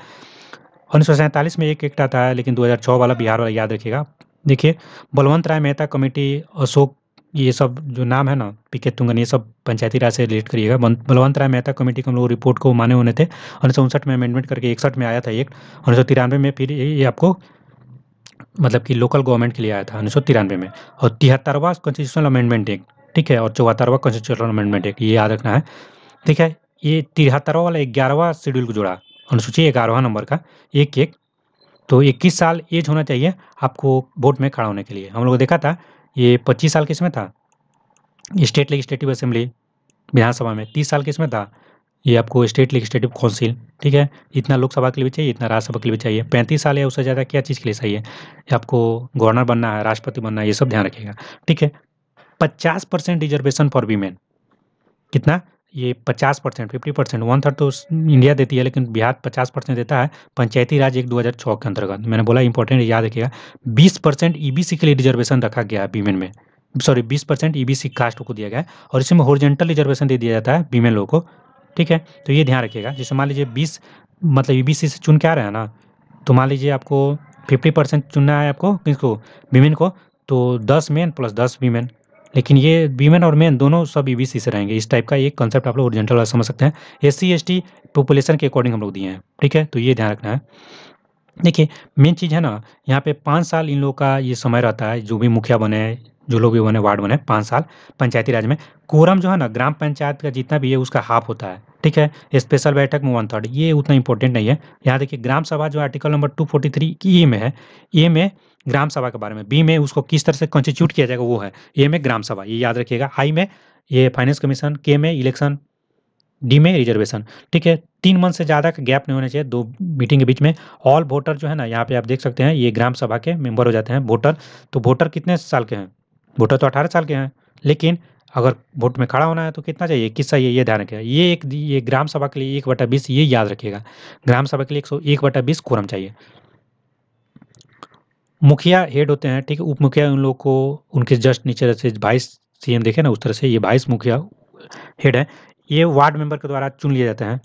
उन्नीस में एक एक्ट आता है लेकिन दो वाला बिहार वाला याद रखेगा देखिए बलवंत राय मेहता कमेटी अशोक ये सब जो नाम है ना पी के तुंगन ये सब पंचायती राज से रिलेट करिएगा बलवंत राय मेहता कमेटी के हम लोग रिपोर्ट को माने होने थे उन्नीस सौ उनसठ में अमेंडमेंट करके इकसठ में आया था एक उन्नीस सौ तिरानवे में फिर ये आपको मतलब कि लोकल गवर्नमेंट के लिए आया था उन्नीस सौ तिरानवे में और तिहत्तरवा कॉन्स्टिट्यूशनल अमेंडमेंट एक्ट ठीक है और चौहत्तरवा कॉन्स्टिट्यूशनल अमेंडमेंट एक्ट ये याद रखना है ठीक है ये तिहत्तरवा वाला ग्यारहवा शेड्यूल को जोड़ा अनुसूची ग्यारहवा नंबर का एक एक तो इक्कीस साल एज होना चाहिए आपको वोट में खड़ा होने के लिए हम लोग देखा था ये पच्चीस साल किसमें था स्टेट लेजिस्लेटिव असेंबली विधानसभा में तीस साल किसमें था ये आपको स्टेट लेजिस्लेटिव काउंसिल ठीक है इतना लोकसभा के लिए भी चाहिए इतना राज्यसभा के लिए भी चाहिए पैंतीस साल या उससे ज़्यादा क्या चीज़ के लिए चाहिए आपको गवर्नर बनना है राष्ट्रपति बनना है ये सब ध्यान रखिएगा ठीक है पचास परसेंट रिजर्वेशन फॉर वीमेन कितना ये 50 percent fifty percent one third तो इंडिया देती है लेकिन बिहार 50 परसेंट देता है पंचायती राज एक 2006 के अंतर्गत मैंने बोला इंपॉर्टेंट याद रखिएगा 20 परसेंट ई e के लिए रिजर्वेशन रखा गया है वीमेन में sorry 20 percent E e caste को दिया गया है और इसमें होरिजेंटल रिजर्वेशन दे दिया जाता है वीमेन लोगों को ठीक है तो ये ध्यान रखिएगा जैसे मान लीजिए बीस मतलब ई e से चुन के आ रहे हैं ना तो मान लीजिए आपको फिफ्टी परसेंट चुनना है आपको किसको वीमेन को तो दस मेन प्लस दस वीमेन लेकिन ये वीमेन और मेन दोनों सब ई e से रहेंगे इस टाइप का एक कंसेप्ट आप लोग ओरिजेंटल वाला समझ सकते हैं एस सी पॉपुलेशन के अकॉर्डिंग हम लोग दिए हैं ठीक है तो ये ध्यान रखना है देखिए मेन चीज़ है ना यहाँ पे पाँच साल इन लोग का ये समय रहता है जो भी मुखिया बने जो लोग भी बने वार्ड बने पाँच साल पंचायती राज में कोरम जो है ना ग्राम पंचायत का जितना भी है उसका हाफ होता है ठीक है स्पेशल बैठक में वन थर्ड ये उतना इंपॉर्टेंट नहीं है यहाँ देखिए ग्राम सभा जो article number two forty three की ए में है ए e में ग्राम सभा के बारे में बी में उसको किस तरह से कॉन्स्टिट्यूट किया जाएगा वो है ए में ग्राम सभा ये याद रखिएगा आई में ये फाइनेंस कमीशन के में इलेक्शन डी में रिजर्वेशन ठीक है तीन मंथ से ज़्यादा का गैप नहीं होना चाहिए दो मीटिंग के बीच में ऑल वोटर जो है ना यहाँ पे आप देख सकते हैं ये ग्राम सभा के मेंबर हो जाते हैं वोटर तो वोटर कितने साल के हैं वोटर तो अठारह साल के हैं लेकिन अगर वोट में खड़ा होना है तो कितना चाहिए किस चाहिए ये ध्यान रखेगा ये एक ये ग्राम सभा के लिए एक बटा बीस ये याद रखिएगा ग्राम सभा के लिए एक सौ एक बटा बीस कोरम चाहिए मुखिया हेड होते हैं ठीक है उप मुखिया उन लोग को उनके जस्ट नीचे जैसे वाइस एम देखे ना उस तरह से ये वाइस मुखिया हेड है ये वार्ड मेंबर के द्वारा चुन लिया जाते हैं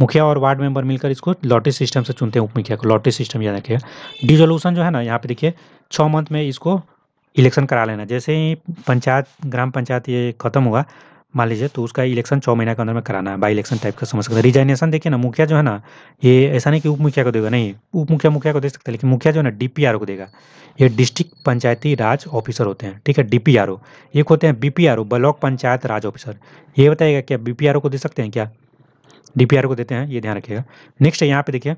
मुखिया और वार्ड मेंबर मिलकर इसको लॉटरी सिस्टम से चुनते हैं उप मुखिया को लॉटरी सिस्टम याद रखिए डिजोल्यूशन जो है ना यहाँ पे देखिए छः मंथ में इसको इलेक्शन करा लेना जैसे ही पंचायत ग्राम पंचायत ये खत्म होगा मान लीजिए तो उसका इलेक्शन छः महीना के अंदर में कराना है बाई इलेक्शन टाइप का समझ सकते हैं रिजाइनेशन देखिए ना मुखिया जो है ना ये ऐसा नहीं कि उप मुखिया को देगा नहीं उप मुखिया मुखिया को दे सकते हैं लेकिन मुखिया जो है ना डी को देगा ये डिस्ट्रिक्ट पंचायती राज ऑफिसर होते हैं ठीक है डी एक होते हैं B block Panchayat Raj officer ये बताएगा क्या बी को दे सकते हैं क्या डी को देते हैं ये ध्यान रखिएगा नेक्स्ट है यहाँ पर देखिए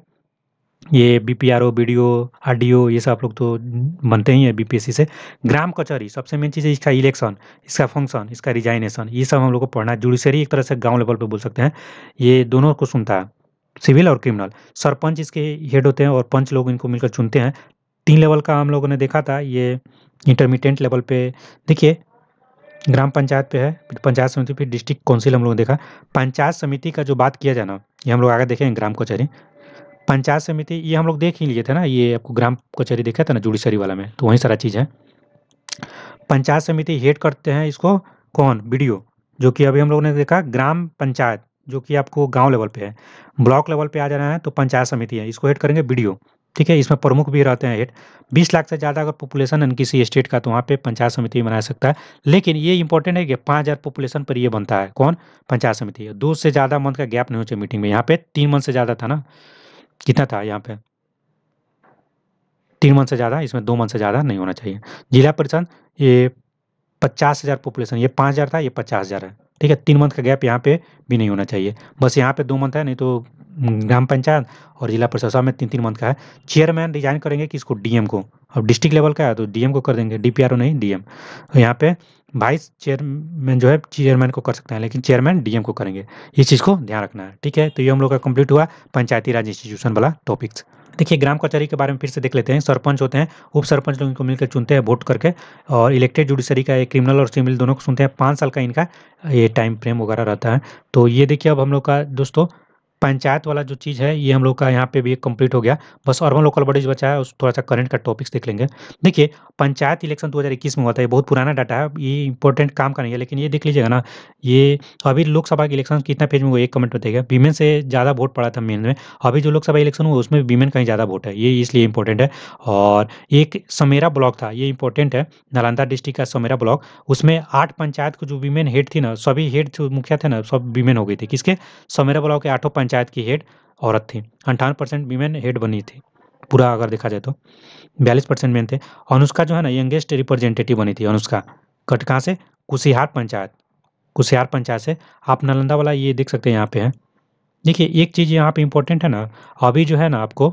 ये B P R O B D O R D O ये सब आप लोग तो बनते ही हैं बी पी एस सी से ग्राम कचहरी सबसे मेन चीज़ है इसका इलेक्शन इसका फंक्शन इसका रिजाइनेशन ये सब हम लोग को पढ़ना है जुडिशरी एक तरह से गांव लेवल पर बोल सकते हैं ये दोनों को सुनता है सिविल और क्रिमिनल सरपंच इसके हेड होते हैं और पंच लोग इनको मिलकर चुनते हैं तीन लेवल का हम लोगों ने देखा था ये इंटरमीडिएट लेवल पे देखिए ग्राम पंचायत पे है फिर पंचायत समिति फिर डिस्ट्रिक्ट काउंसिल हम लोगों ने देखा पंचायत समिति का जो बात किया जाना ये हम लोग आगे देखेंगे ग्राम कचहरी पंचायत समिति ये हम लोग देख ही लिए थे ना ये आपको ग्राम कचहरी देखा था ना जुडिशरी वाला में तो वही सारा चीज़ है पंचायत समिति हेड करते हैं इसको कौन बी जो कि अभी हम लोगों ने देखा ग्राम पंचायत जो कि आपको गांव लेवल पे है ब्लॉक लेवल पे आ जाना है तो पंचायत समिति है इसको हेड करेंगे बी ठीक है इसमें प्रमुख भी रहते हैं हेड बीस लाख से ज़्यादा अगर पॉपुलेशन है किसी स्टेट का तो वहाँ पे पंचायत समिति बना सकता है लेकिन ये इंपॉर्टेंट है कि पाँच हज़ार पॉपुलेशन पर ये बनता है कौन पंचायत समिति दो से ज़्यादा मंथ का गैप नहीं हो चाहिए मीटिंग में यहाँ पे तीन मंथ से ज़्यादा था ना कितना था यहाँ पे तीन मन से ज़्यादा इसमें दो मन से ज़्यादा नहीं होना चाहिए जिला परिषद ये पचास हज़ार पॉपुलेशन ये पाँच हज़ार था ये पचास हज़ार है ठीक है तीन मंथ का गैप यहाँ पे भी नहीं होना चाहिए बस यहाँ पे दो मंथ है नहीं तो हम्म, ग्राम पंचायत और जिला परिषद सब में तीन तीन मंथ का है चेयरमैन रिजाइन करेंगे किसको डीएम को और डिस्ट्रिक्ट लेवल का है तो डीएम को कर देंगे डीपीआर नहीं डीएम तो यहाँ पे वाइस चेयरमैन जो है चेयरमैन को कर सकते हैं लेकिन चेयरमैन डीएम को करेंगे इस चीज़ को ध्यान रखना है ठीक है तो ये हम लोग का कंप्लीट हुआ पंचायती राज इंस्टीट्यूशन वाला टॉपिक्स देखिए ग्राम कचहरी के बारे में फिर से देख लेते हैं सरपंच होते हैं उप सरपंच लोग इनको मिलकर चुनते हैं वोट करके और इलेक्टेड जुडिशरी का एक क्रिमिनल और सिविल दोनों को सुनते हैं पाँच साल का इनका ये टाइम फ्रेम वगैरह रहता है तो ये देखिए अब हम लोग का दोस्तों पंचायत वाला जो चीज़ है ये हम लोग का यहाँ पे भी कंप्लीट हो गया बस अर्बन लोकल बॉडीज बचा है उस थोड़ा सा करंट का टॉपिक्स देख लेंगे देखिए पंचायत इलेक्शन 2021 में हुआ था ये बहुत पुराना डाटा है ये इंपॉर्टेंट काम का नहीं है लेकिन ये देख लीजिएगा ना ये अभी लोकसभा के इलेक्शन कितना फेज में हुआ एक कमेंट बताइएगा वीमेन से ज़्यादा वोट पड़ा था मेन में अभी जो लोकसभा इलेक्शन हुआ उसमें वीमेन का ही ज़्यादा वोट है ये इसलिए इंपॉर्टेंट है और एक समेरा ब्लॉक था ये इंपॉर्टेंट है नालंदा डिस्ट्रिक्ट का समेरा ब्लॉक उसमें आठ पंचायत को जो वीमेन हेड थी ना सभी हेड मुखिया थे ना सब वीमेन हो गई थी किसके समेरा ब्लॉक के आठों पंचायत पंचायत की हेड औरत थी अंठावन परसेंट वीमेन हेड बनी थी पूरा अगर देखा जाए तो बयालीस परसेंट मेन थे अनुष्का जो है ना यंगेस्ट रिप्रेजेंटेटिव बनी थी अनुष्का कट कहाँ से कुशिहार पंचायत कुशिहार पंचायत से आप नालंदा वाला ये देख सकते हैं यहाँ पे है देखिए एक चीज़ यहाँ पे इंपॉर्टेंट है ना अभी जो है ना आपको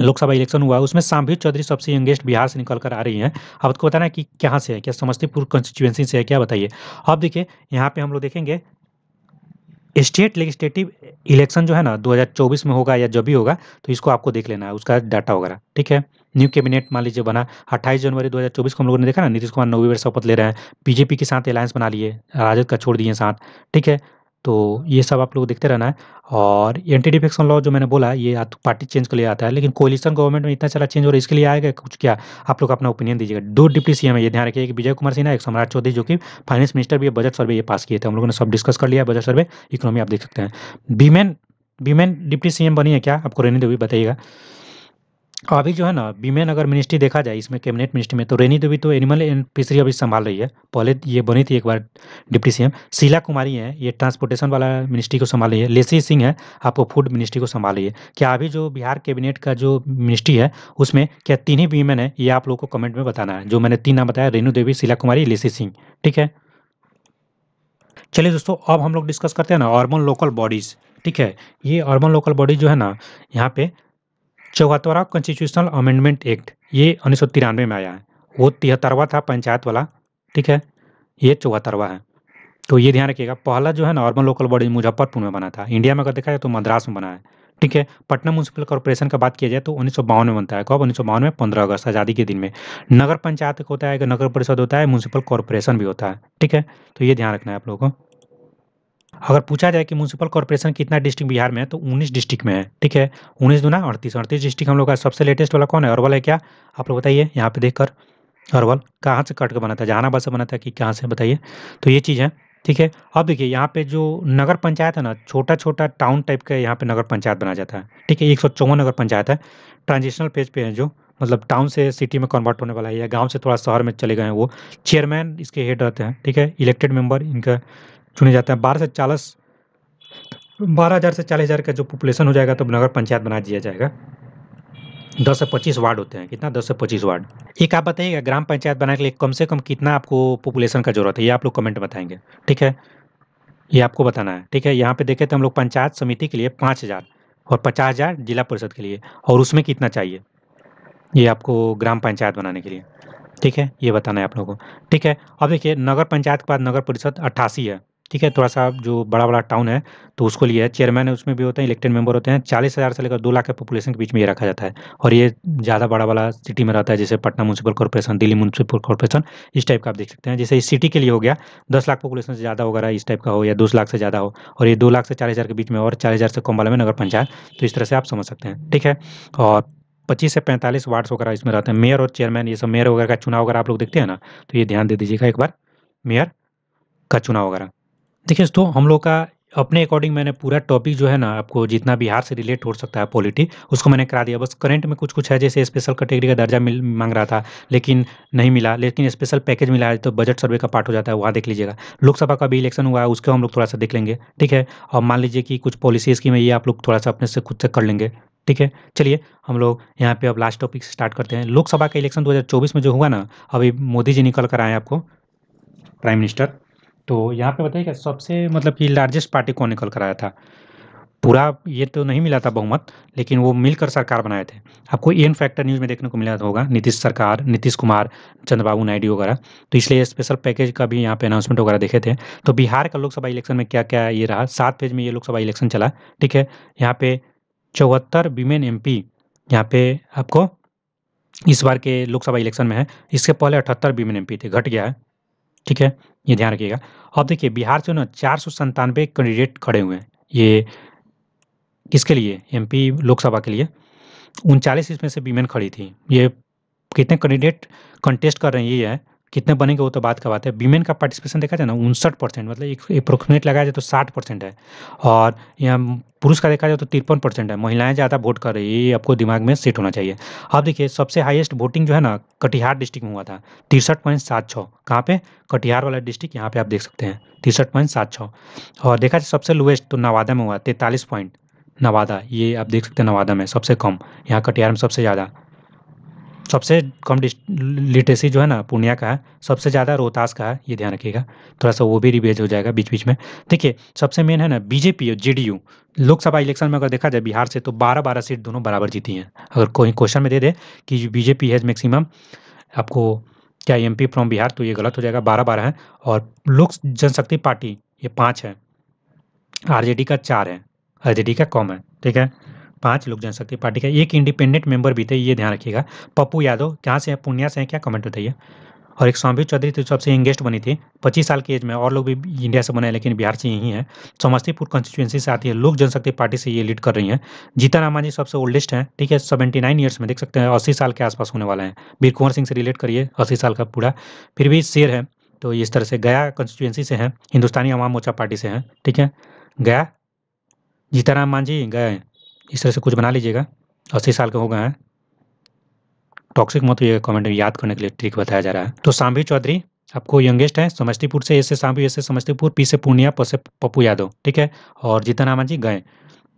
लोकसभा इलेक्शन हुआ है उसमें सांभी चौधरी सबसे यंगेस्ट बिहार से निकल कर आ रही हैं अब आपको बताना है कि कहाँ से है क्या समस्तीपुर कंस्टिट्यूएंसी से है क्या बताइए अब देखिए यहाँ पे हम लोग देखेंगे स्टेट लेजिस्लेटिव इलेक्शन जो है ना 2024 में होगा या जब भी होगा तो इसको आपको देख लेना है उसका डाटा वगैरह ठीक है न्यू कैबिनेट मान लीजिए बना 28 जनवरी 2024 को हम लोगों ने देखा ना नीतीश कुमार नौवीं बार शपथ ले रहे हैं बीजेपी के साथ अलायंस बना लिए राजद का छोड़ दिए साथ ठीक है तो ये सब आप लोग देखते रहना है और एंटी डिफेक्शन लॉ जो मैंने बोला ये ये पार्टी चेंज के लिए आता है लेकिन कोलिशन गवर्नमेंट में इतना सारा चेंज हो रहा है इसके लिए आएगा कुछ क्या आप लोग अपना ओपिनियन दीजिएगा दो डिप्टी सीएम है ये ध्यान रखिए एक विजय कुमार सिन्हा एक सम्राट चौधरी जो कि फाइनेंस मिनिस्टर भी बजट सर्वे ये पास किए थे हम लोगों ने सब डिस्कस कर लिया बजट सर्वे इकोनॉमी आप देख सकते हैं बीमेन बीमेन डिप्टी सी बनी है क्या आपको रहने देवी बताइएगा अभी जो है ना विमेन अगर मिनिस्ट्री देखा जाए इसमें कैबिनेट मिनिस्ट्री में तो रेनी देवी तो एनिमल एंड फिशरी अभी संभाल रही है पहले ये बनी थी एक बार डिप्टी सीएम शीला कुमारी है ये ट्रांसपोर्टेशन वाला मिनिस्ट्री को संभाल रही है लेसी सिंह है आपको फूड मिनिस्ट्री को संभाल रही है क्या अभी जो बिहार कैबिनेट का जो मिनिस्ट्री है उसमें क्या तीन ही विमेन है ये आप लोग को कमेंट में बताना है जो मैंने तीन नाम बताया रेनू देवी शीला कुमारी लेसी सिंह ठीक है चलिए दोस्तों अब हम लोग डिस्कस करते हैं ना अर्बन लोकल बॉडीज़ ठीक है ये अर्बन लोकल बॉडी जो है ना यहाँ पे चौहत्तरवा कॉन्स्टिट्यूशनल अमेंडमेंट एक्ट ये उन्नीस में आया है वो तिहत्तरवा था पंचायत वाला ठीक है ये चौहत्तरवा है तो ये ध्यान रखिएगा पहला जो है नॉर्मल लोकल बॉडी मुजफ्फरपुर में बना था इंडिया में अगर देखा जाए तो मद्रास में बना है ठीक है पटना म्यूनसिपल कॉरपोरेशन का बात किया जाए तो उन्नीस में बनता है कब उन्नीस में पंद्रह अगस्त आज़ादी के दिन में नगर पंचायत होता है नगर परिषद होता है म्यूनसिपल कॉरपोरेशन भी होता है ठीक है तो ये ध्यान रखना है आप लोगों को अगर पूछा जाए कि म्यूनसिपल कॉरपोरेशन कितना डिस्ट्रिक्ट बिहार में है तो उन्नीस डिस्ट्रिक्ट में है ठीक है उन्नीस दुना अड़तीस अड़तीस डिस्ट्रिक्ट हम लोग का सबसे लेटेस्ट वाला कौन है अरवल है क्या आप लोग बताइए यहाँ पे देखकर अरवल कहाँ से कट के बनाता है जहानाबाद से बना है कि कहाँ से बताइए तो ये चीज़ है ठीक है अब देखिए यहाँ पे जो नगर पंचायत है ना छोटा छोटा टाउन टाइप का यहाँ पे नगर पंचायत बनाया जाता है ठीक है एक नगर पंचायत है ट्रांजिशनल फेज पे है जो मतलब टाउन से सिटी में कन्वर्ट होने वाला है या गांव से थोड़ा शहर में चले गए हैं वो चेयरमैन इसके हेड रहते हैं ठीक है इलेक्टेड मेंबर इनका चुने जाते हैं बारह से चालीस बारह हज़ार से चालीस हज़ार का जो पॉपुलेशन हो जाएगा तब तो नगर पंचायत बना दिया जाएगा दस से पच्चीस वार्ड होते हैं कितना दस से पच्चीस वार्ड एक आप बताइएगा ग्राम पंचायत बनाने के लिए कम से कम कितना आपको पॉपुलेशन का जरूरत है ये आप लोग कमेंट बताएंगे ठीक है ये आपको बताना है ठीक है यहाँ पे देखे तो हम लोग पंचायत समिति के लिए पाँच हज़ार और पचास हज़ार जिला परिषद के लिए और उसमें कितना चाहिए ये आपको ग्राम पंचायत बनाने के लिए ठीक है ये बताना है आप लोगों को ठीक है अब देखिए नगर पंचायत के बाद नगर परिषद अट्ठासी है ठीक है थोड़ा सा जो बड़ा बड़ा टाउन है तो उसको लिया है चेयरमैन है उसमें भी होते हैं इलेक्टेड मेंबर होते हैं चालीस हज़ार से लेकर दो लाख के पॉपुलेशन के बीच में ये रखा जाता है और ये ज़्यादा बड़ा वाला सिटी में रहता है जैसे Patna municipal corporation Delhi municipal corporation इस टाइप का आप देख सकते हैं जैसे इस सिटी के लिए हो गया दस लाख पॉपुलेशन से ज़्यादा वगैरह इस टाइप का हो या दो लाख से ज़्यादा हो और ये दो लाख से चालीस हज़ार के बीच में और चालीस हज़ार से कम वाले में नगर पंचायत तो इस तरह से आप समझ सकते हैं ठीक है और पच्चीस से पैंतालीस वार्ड्स वगैरह इसमें रहते हैं मेयर और चेयरमैन ये सब मेयर वगैरह का चुनाव वगैरह आप लोग देखते हैं ना तो ये ध्यान दे दीजिएगा एक बार मेयर का चुनाव वगैरह देखिए दोस्तों हम लोग का अपने अकॉर्डिंग मैंने पूरा टॉपिक जो है ना आपको जितना बिहार से रिलेट हो सकता है पॉलिटी उसको मैंने करा दिया बस करंट में कुछ कुछ है जैसे स्पेशल कैटेगरी का दर्जा मिल मांग रहा था लेकिन नहीं मिला लेकिन स्पेशल पैकेज मिला है तो बजट सर्वे का पार्ट हो जाता है वहाँ देख लीजिएगा लोकसभा का भी इलेक्शन हुआ है उसको हम लोग थोड़ा सा देख लेंगे ठीक है और मान लीजिए कि कुछ पॉलिसीज़ की मैं ये आप लोग थोड़ा सा अपने से खुद से कर लेंगे ठीक है चलिए हम लोग यहाँ पे अब लास्ट टॉपिक स्टार्ट करते हैं लोकसभा का इलेक्शन दो में जो हुआ ना अभी मोदी जी निकल कर आए आपको प्राइम मिनिस्टर तो यहाँ पे बताइए क्या सबसे मतलब कि लार्जेस्ट पार्टी कौन निकल कर आया था पूरा ये तो नहीं मिला था बहुमत लेकिन वो मिलकर सरकार बनाए थे आपको एन फैक्टर न्यूज़ में देखने को मिला होगा नीतीश सरकार नीतीश कुमार चंद्रबाबू नायडू वगैरह तो इसलिए स्पेशल पैकेज का भी यहाँ पे अनाउंसमेंट वगैरह देखे थे तो बिहार का लोकसभा इलेक्शन में क्या क्या ये रहा सात फेज में ये लोकसभा इलेक्शन चला ठीक है यहाँ पे चौहत्तर वीमेन एम पी यहाँ पे आपको इस बार के लोकसभा इलेक्शन में है इसके पहले अठहत्तर वीमेन एम थे घट गया है ठीक है ये ध्यान रखिएगा अब देखिए बिहार से ना चार सौ संतानवे कैंडिडेट खड़े हुए हैं ये किसके लिए एमपी लोकसभा के लिए उनचालीस इसमें से वीमेन खड़ी थी ये कितने कैंडिडेट कंटेस्ट कर रहे हैं ये है कितने बनेंगे वो तो बात का बात है वीमेन का पार्टिसिपेशन देखा जाए ना उनसठ परसेंट मतलब एक अप्रोक्सीमेट लगाया जाए तो साठ परसेंट है और यहाँ पुरुष का देखा जाए तो तिरपन परसेंट है महिलाएं ज़्यादा वोट कर रही है ये आपको दिमाग में सेट होना चाहिए अब देखिए सबसे हाईएस्ट वोटिंग जो है ना कटिहार डिस्ट्रिक्ट में हुआ था तिरसठ पॉइंट सात छः कहाँ पर कटिहार वाला डिस्ट्रिक्ट यहाँ पे आप देख सकते हैं तिरसठ पॉइंट सात छः और देखा जाए सबसे लोएस्ट तो नवादा में हुआ तैंतालीस पॉइंट नवादा ये आप देख सकते हैं नवादा में सबसे कम यहाँ कटिहार में सबसे ज़्यादा सबसे कम लिटरेसी जो है ना पूर्णिया का है सबसे ज़्यादा रोहतास का है ये ध्यान रखिएगा थोड़ा सा वो भी रिवेज हो जाएगा बीच बीच में देखिए सबसे मेन है ना बीजेपी और जेडीयू लोकसभा इलेक्शन में अगर देखा जाए बिहार से तो बारह बारह सीट दोनों बराबर जीती हैं अगर कोई क्वेश्चन में दे दे कि बीजेपी हैज़ मैक्सिमम आपको क्या एम पी फ्रॉम बिहार तो ये गलत हो जाएगा बारह बारह है और लोक जनशक्ति पार्टी ये पाँच है आर का चार है आर का कम है ठीक है पाँच लोग जनशक्ति पार्टी का एक इंडिपेंडेंट मेंबर भी थे ये ध्यान रखिएगा पप्पू यादव कहाँ से है पूर्णिया से है क्या कमेंट बताइए और एक स्वामी चौधरी तो सबसे यंगेस्ट बनी थी पच्चीस साल की एज में और लोग भी इंडिया से बने हैं लेकिन बिहार से यही है समस्तीपुर कॉन्स्टिट्यूंसी से आती है लोक जनशक्ति पार्टी से ये लीड कर रही है जीता रामा जी सबसे ओल्डेस्ट हैं ठीक है सेवेंटी नाइन ईयर्स में देख सकते हैं अस्सी साल के आसपास होने वाला है वीर कुंवर सिंह से रिलेट करिए अस्सी साल का पूरा फिर भी शेर है तो इस तरह से गया कॉन्स्टिट्यूंसी से है हिंदुस्तानी अवाम मोर्चा पार्टी से है ठीक है गया जीताराम मांझी गए इस तरह से कुछ बना लीजिएगा अस्सी साल का होगा है टॉक्सिक मत ये कमेंट में याद करने के लिए ट्रिक बताया जा रहा है तो सांभी चौधरी आपको यंगेस्ट है समस्तीपुर से ऐसे सांभी ऐसे समस्तीपुर पी से पूर्णिया प से पप्पू यादव ठीक है और जीतन आमा जी गए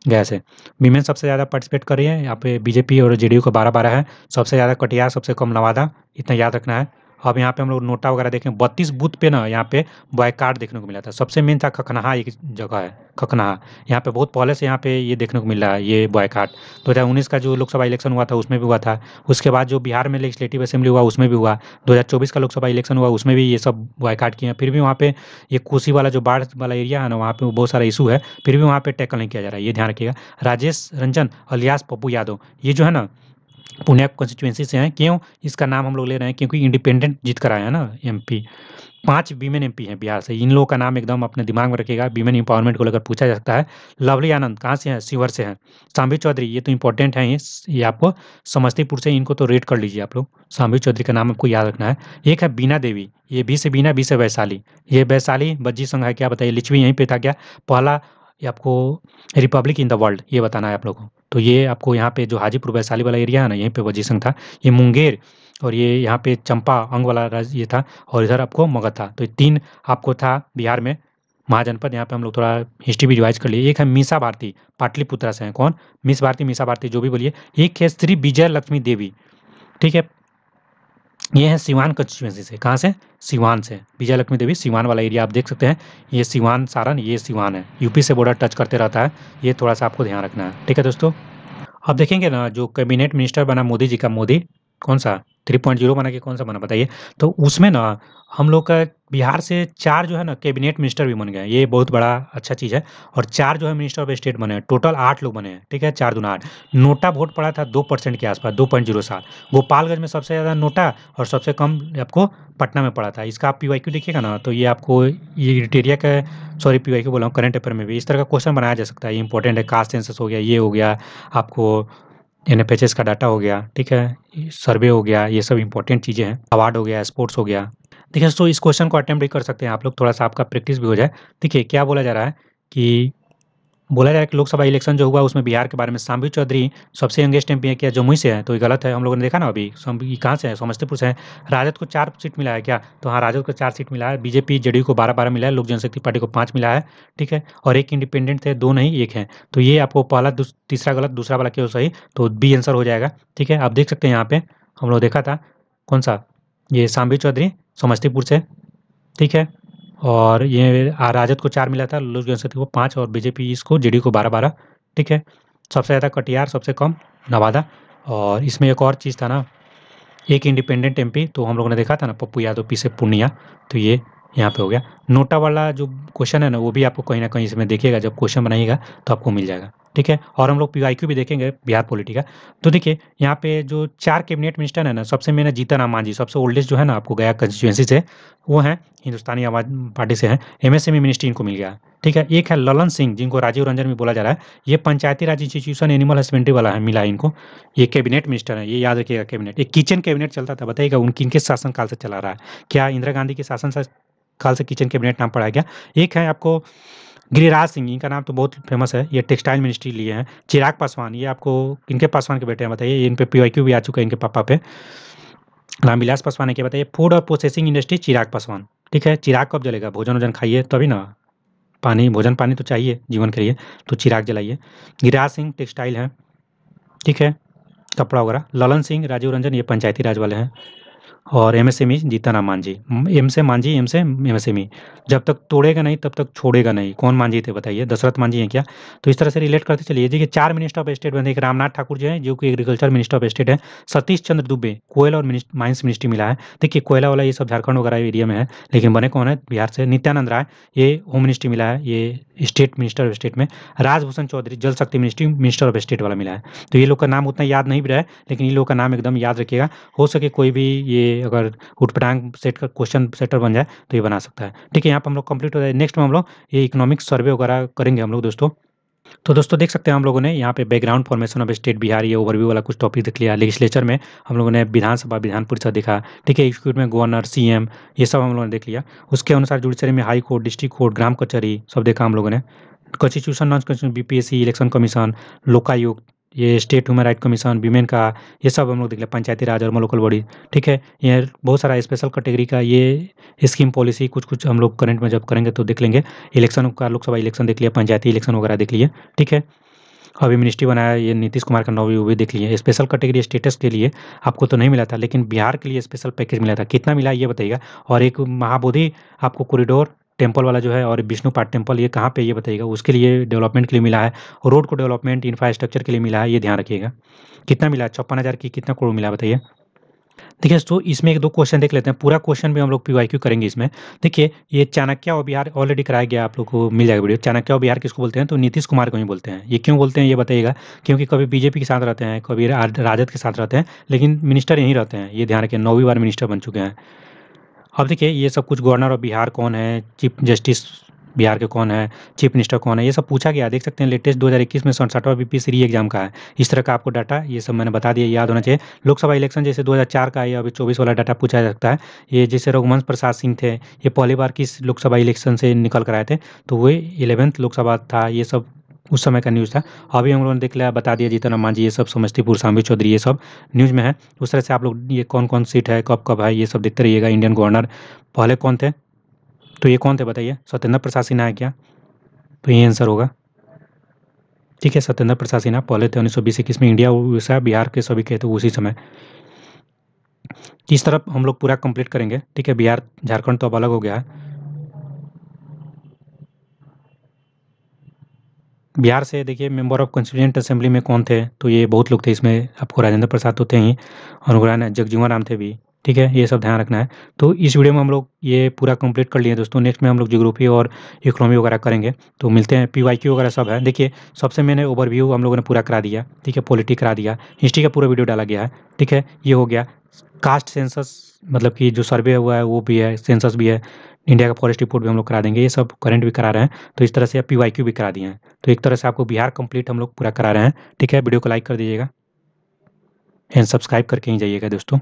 गया से वीमेन सबसे ज़्यादा पार्टिसिपेट कर रही है यहाँ पे बीजेपी और जेडीयू का बारह बारह है सबसे ज़्यादा कटिहार सबसे कम नवादा इतना याद रखना है अब यहाँ पे हम लोग नोटा वगैरह देखें बत्तीस बूथ पे ना यहाँ पे बॉयकाट देखने को मिला था सबसे मेन था खखनाहा एक जगह है खखनाहा यहाँ पे बहुत पहले से यहाँ पे ये देखने को मिल रहा है ये बॉयकाट दो हज़ार उन्नीस का जो लोकसभा इलेक्शन हुआ था उसमें भी हुआ था उसके बाद जो बिहार में लेजिस्लेटिव असेंबली हुआ उसमें भी हुआ दो हज़ार चौबीस का लोकसभा इलेक्शन हुआ उसमें भी ये सब बॉयकाट किए हैं फिर भी वहाँ पे ये कोसी वाला जो बाढ़ वाला एरिया है ना वहाँ पे बहुत सारा इशू है फिर भी वहाँ पर टैकल नहीं किया जा रहा है ये ध्यान रखिएगा राजेश रंजन अलियास पप्पू यादव ये जो है ना पुणे कॉन्स्टिट्यूंसी से हैं क्यों इसका नाम हम लोग ले रहे हैं क्योंकि इंडिपेंडेंट जीत कर आए हैं ना एमपी पांच वीमेन एमपी हैं बिहार से इन लोगों का नाम एकदम अपने दिमाग में रखेगा वीमेन इंपावरमेंट को लेकर पूछा जा सकता है लवली आनंद कहाँ से हैं शिवर से हैं सांभी चौधरी ये तो इंपॉर्टेंट है ये ये आपको समस्तीपुर से इनको तो रेड कर लीजिए आप लोग सांभी चौधरी का नाम आपको याद रखना है एक है बीना देवी ये बी से बीना बी से वैशाली ये वैशाली बज्जी संघ है क्या बताइए लिचवी यहीं पर था क्या पहला ये आपको रिपब्लिक इन द वर्ल्ड ये बताना है आप लोगों को तो ये आपको यहाँ पे जो हाजीपुर वैशाली वाला एरिया है ना यहीं पे संघ था ये मुंगेर और ये यहाँ पे चंपा अंग वाला राज्य ये था और इधर आपको मगध था तो ये तीन आपको था बिहार में महाजनपद यहाँ पे हम लोग थोड़ा हिस्ट्री भी रिवाइज कर लिए एक है मीसा भारती पाटलिपुत्रा से है कौन मिस भारती मीसा भारती जो भी बोलिए एक है श्री विजय लक्ष्मी देवी ठीक है ये है सिवान कंस्टिट्यूंसी से कहाँ से सिवान से विजय लक्ष्मी देवी सिवान वाला एरिया आप देख सकते हैं ये सिवान सारण ये सिवान है यूपी से बॉर्डर टच करते रहता है ये थोड़ा सा आपको ध्यान रखना है ठीक है दोस्तों अब देखेंगे ना जो कैबिनेट मिनिस्टर बना मोदी जी का मोदी कौन सा थ्री पॉइंट जीरो बना के कौन सा बना बताइए तो उसमें ना हम लोग का बिहार से चार जो है ना कैबिनेट मिनिस्टर भी बन गए ये बहुत बड़ा अच्छा चीज़ है और चार जो है मिनिस्टर ऑफ स्टेट बने हैं टोटल आठ लोग बने हैं ठीक है चार दूना आठ नोटा वोट पड़ा था दो परसेंट के आसपास दो पॉइंट जीरो oh सात गोपालगंज में सबसे ज़्यादा नोटा और सबसे कम आपको पटना में पड़ा था इसका आप पी वाई क्यू ना तो ये आपको ये क्रिटेरिया का सॉरी पी वाई क्यू बोला हूँ करंट अफेयर में भी इस तरह का क्वेश्चन बनाया जा सकता है ये इंपॉर्टेंट है कास्ट सेंसस हो गया ये हो गया आपको एन एफ का डाटा हो गया ठीक है सर्वे हो गया ये सब इंपॉर्टेंट चीज़ें हैं अवार्ड हो गया स्पोर्ट्स हो गया देखिए दोस्तों इस क्वेश्चन को अटैम्प्ट भी कर सकते हैं आप लोग थोड़ा सा आपका प्रैक्टिस भी हो जाए देखिए क्या बोला जा रहा है कि बोला जाए कि लोकसभा इलेक्शन जो हुआ उसमें बिहार के बारे में शाम्भू चौधरी सबसे यंगेस्ट एम पी है क्या जमुई से है तो ये गलत है हम लोगों ने देखा ना अभी तो कहाँ से है समस्तीपुर से है राजद को चार सीट मिला है क्या तो हाँ राजद को चार सीट मिला है बीजेपी जेडीयू को बारह बारह मिला है लोक जनशक्ति पार्टी को पाँच मिला है ठीक है और एक इंडिपेंडेंट थे दो नहीं एक है तो ये आपको पहला तीसरा गलत दूसरा वाला क्यों सही तो बी आंसर हो जाएगा ठीक है आप देख सकते हैं यहाँ पे हम लोग देखा था कौन सा ये शाम्भू चौधरी समस्तीपुर से ठीक है और ये राजद को चार मिला था लोक जनशक्ति को पाँच और बीजेपी इसको जेडी को बारह बारह ठीक है सबसे ज़्यादा कटिहार सबसे कम नवादा और इसमें एक और चीज़ था ना एक इंडिपेंडेंट एमपी तो हम लोगों ने देखा था ना पप्पू यादव पी से पूर्णिया तो ये यहाँ पे हो गया नोटा वाला जो क्वेश्चन है ना वो भी आपको कहीं ना कहीं इसमें देखिएगा जब क्वेश्चन बनाइएगा तो आपको मिल जाएगा ठीक है और हम लोग पी भी देखेंगे बिहार पॉलिटी का तो देखिए यहाँ पे जो चार कैबिनेट मिनिस्टर है ना सबसे जीता जीतन मांझी सबसे ओल्डेस्ट जो है ना आपको गया कंस्टिट्युएंसी से वो हैं हिंदुस्तानी आवाज पार्टी से हैं एमएसएमई मिनिस्ट्री e इनको मिल गया ठीक है एक है ललन सिंह जिनको राजीव रंजन में बोला जा रहा है ये Panchayati Raj institution animal husbandry वाला है मिला है इनको ये कैबिनेट मिनिस्टर है ये याद रखिएगा कैबिनेट एक किचन कैबिनेट चलता था बताइएगा उनकी इनके शासनकाल से चला रहा है क्या इंदिरा गांधी के शासन काल से किचन कैबिनेट नाम पड़ा गया एक है आपको गिरिराज सिंह इनका नाम तो बहुत फेमस है ये टेक्सटाइल मिनिस्ट्री लिए हैं चिराग पासवान ये आपको इनके पासवान के बेटे हैं बताइए इन पे पी भी आ चुका है इनके पापा पे रामविलास पासवान है क्या बताइए फूड और प्रोसेसिंग इंडस्ट्री चिराग पासवान ठीक है चिराग कब जलेगा भोजन वोजन खाइए तभी तो ना पानी भोजन पानी तो चाहिए जीवन के लिए तो चिराग जलाइए गिरिराज सिंह टेक्सटाइल हैं ठीक है कपड़ा वगैरह ललन सिंह राजीव रंजन ये पंचायती राज वाले हैं और MSME e, Jitan Manjhi M से मांझी एम से एमएसएमई e। जब तक तोड़ेगा नहीं तब तक छोड़ेगा नहीं कौन मांझी थे बताइए दशरथ मांझी हैं क्या तो इस तरह से रिलेट करते चलिए देखिए चार मिनिस्टर ऑफ स्टेट बने एक रामनाथ ठाकुर जो है जो कि एग्रीकल्चर मिनिस्टर ऑफ स्टेट है सतीश चंद्र दुबे कोयल और माइंस मिनिस्ट्री मिला है देखिए कोयला वाला ये सब झारखंड वगैरह एरिया में है लेकिन बने कौन है बिहार से नित्यानंद राय ये होम मिनिस्ट्री मिला है ये स्टेट मिनिस्टर ऑफ स्टेट में राजभूषण चौधरी जल शक्ति मिनिस्ट्री मिनिस्टर ऑफ स्टेट वाला मिला है तो ये लोग का नाम उतना याद नहीं भी रहा है लेकिन ये लोग का नाम एकदम याद रखिएगा हो सके कोई भी ये अगर अगर उठपटांग सेट का क्वेश्चन सेटर बन जाए तो ये बना सकता है ठीक है यहाँ पर हम लोग कंप्लीट हो जाए नेक्स्ट में हम लोग ये इकोनॉमिक सर्वे वगैरह करेंगे हम लोग दोस्तों तो दोस्तों देख सकते हैं हम लोगों ने यहाँ पे background formation of state Bihar ये ओवरव्यू वाला कुछ टॉपिक देख लिया लेजिस्लेचर में हम लोगों ने विधानसभा विधान परिषद देखा ठीक है एक्सिक्यूट में गवर्नर सीएम ये सब हम लोगों ने देख लिया उसके अनुसार जुडिशरी में हाई कोर्ट डिस्ट्रिक्ट कोर्ट ग्राम कचहरी सब देखा हम लोगों ने constitution non constitution BPSC election commission Lokayukta ये state human right commission women का ये सब हम लोग देख लिया पंचायती राज और लोकल बॉडी ठीक है ये बहुत सारा स्पेशल कैटेगरी का ये स्कीम पॉलिसी कुछ कुछ हम लोग करंट में जब करेंगे तो देख लेंगे इलेक्शन का लोकसभा इलेक्शन देख लिया पंचायती इलेक्शन वगैरह देख लिया ठीक है अभी मिनिस्ट्री बनाया ये नीतीश कुमार का नौवी वो देख लिए स्पेशल कैटेगरी स्टेटस के लिए आपको तो नहीं मिला था लेकिन बिहार के लिए स्पेशल पैकेज मिला था कितना मिला ये बताइएगा और एक महाबोधि आपको कॉरिडोर टेम्पल वाला जो है और विष्णु पाठ टेम्पल ये कहाँ पे ये बताइएगा उसके लिए डेवलपमेंट के लिए मिला है रोड को डेवलपमेंट इंफ्रास्ट्रक्चर के लिए मिला है ये ध्यान रखिएगा कितना मिला छप्पन हज़ार की कितना करोड़ मिला बताइए देखिए तो इसमें एक दो क्वेश्चन देख लेते हैं पूरा क्वेश्चन भी हम लोग पी करेंगे इसमें देखिए ये चाणक्य और बिहार ऑलरेडी कराया गया आप लोग को मिल जाएगा वीडियो चाणक्य और बिहार किसको बोलते हैं तो नीतीश कुमार को ही बोलते हैं ये क्यों बोलते हैं ये बताइएगा क्योंकि कभी बीजेपी के साथ रहते हैं कभी राजद के साथ रहते हैं लेकिन मिनिस्टर यहीं रहते हैं ये ध्यान रखें नौवीं बार मिनिस्टर बन चुके हैं अब देखिए ये सब कुछ गवर्नर ऑफ बिहार कौन है चीफ जस्टिस बिहार के कौन है चीफ मिनिस्टर कौन है ये सब पूछा गया देख सकते हैं लेटेस्ट 2021 में सड़सठवा बी पी एग्जाम का है इस तरह का आपको डाटा ये सब मैंने बता दिया याद होना चाहिए लोकसभा इलेक्शन जैसे 2004 का है अभी 24 वाला डाटा पूछा जा सकता है ये जैसे रघुवंश प्रसाद सिंह थे ये पहली बार किस लोकसभा इलेक्शन से निकल कर आए थे तो वे इलेवंथ लोकसभा था ये सब उस समय का न्यूज़ था अभी हम लोगों ने देख लिया बता दिया जीतन राम मांझी ये सब समस्तीपुर शामी चौधरी ये सब न्यूज़ में है उस तरह से आप लोग ये कौन कौन सीट है कब कब है ये सब देखते रहिएगा इंडियन गवर्नर पहले कौन थे तो ये कौन थे बताइए सत्येंद्र प्रसाद सिन्हा है क्या तो ये आंसर होगा ठीक है सत्येंद्र प्रसाद सिन्हा पहले थे उन्नीस सौ बीस इक्कीस में इंडिया उड़ीसा बिहार के सभी के थे उसी समय इस तरफ हम लोग पूरा कंप्लीट करेंगे ठीक है बिहार झारखंड तो अब अलग हो गया है बिहार से देखिए मेंबर ऑफ कॉन्स्टिट्यूंट असेंबली में कौन थे तो ये बहुत लोग थे इसमें आपको राजेंद्र प्रसाद तो थे ही और जगजीवन राम थे भी ठीक है ये सब ध्यान रखना है तो इस वीडियो में हम लोग ये पूरा कंप्लीट कर लिए दोस्तों नेक्स्ट में हम लोग जियोग्राफी और इकोनॉमी वगैरह करेंगे तो मिलते हैं पी वाई क्यू वगैरह सब है देखिए सबसे मैंने ओवरव्यू हम लोगों ने पूरा करा दिया ठीक है पॉलिटी करा दिया हिस्ट्री का पूरा वीडियो डाला गया है ठीक है ये हो गया कास्ट सेंसस मतलब कि जो सर्वे हुआ है वो भी है सेंसस भी है इंडिया का फॉरेस्ट रिपोर्ट भी हम लोग करा देंगे ये सब करंट भी करा रहे हैं तो इस तरह से आप पी भी करा दिए हैं तो एक तरह से आपको बिहार कंप्लीट हम लोग पूरा करा रहे हैं ठीक है वीडियो को लाइक कर दीजिएगा एंड सब्सक्राइब करके ही जाइएगा दोस्तों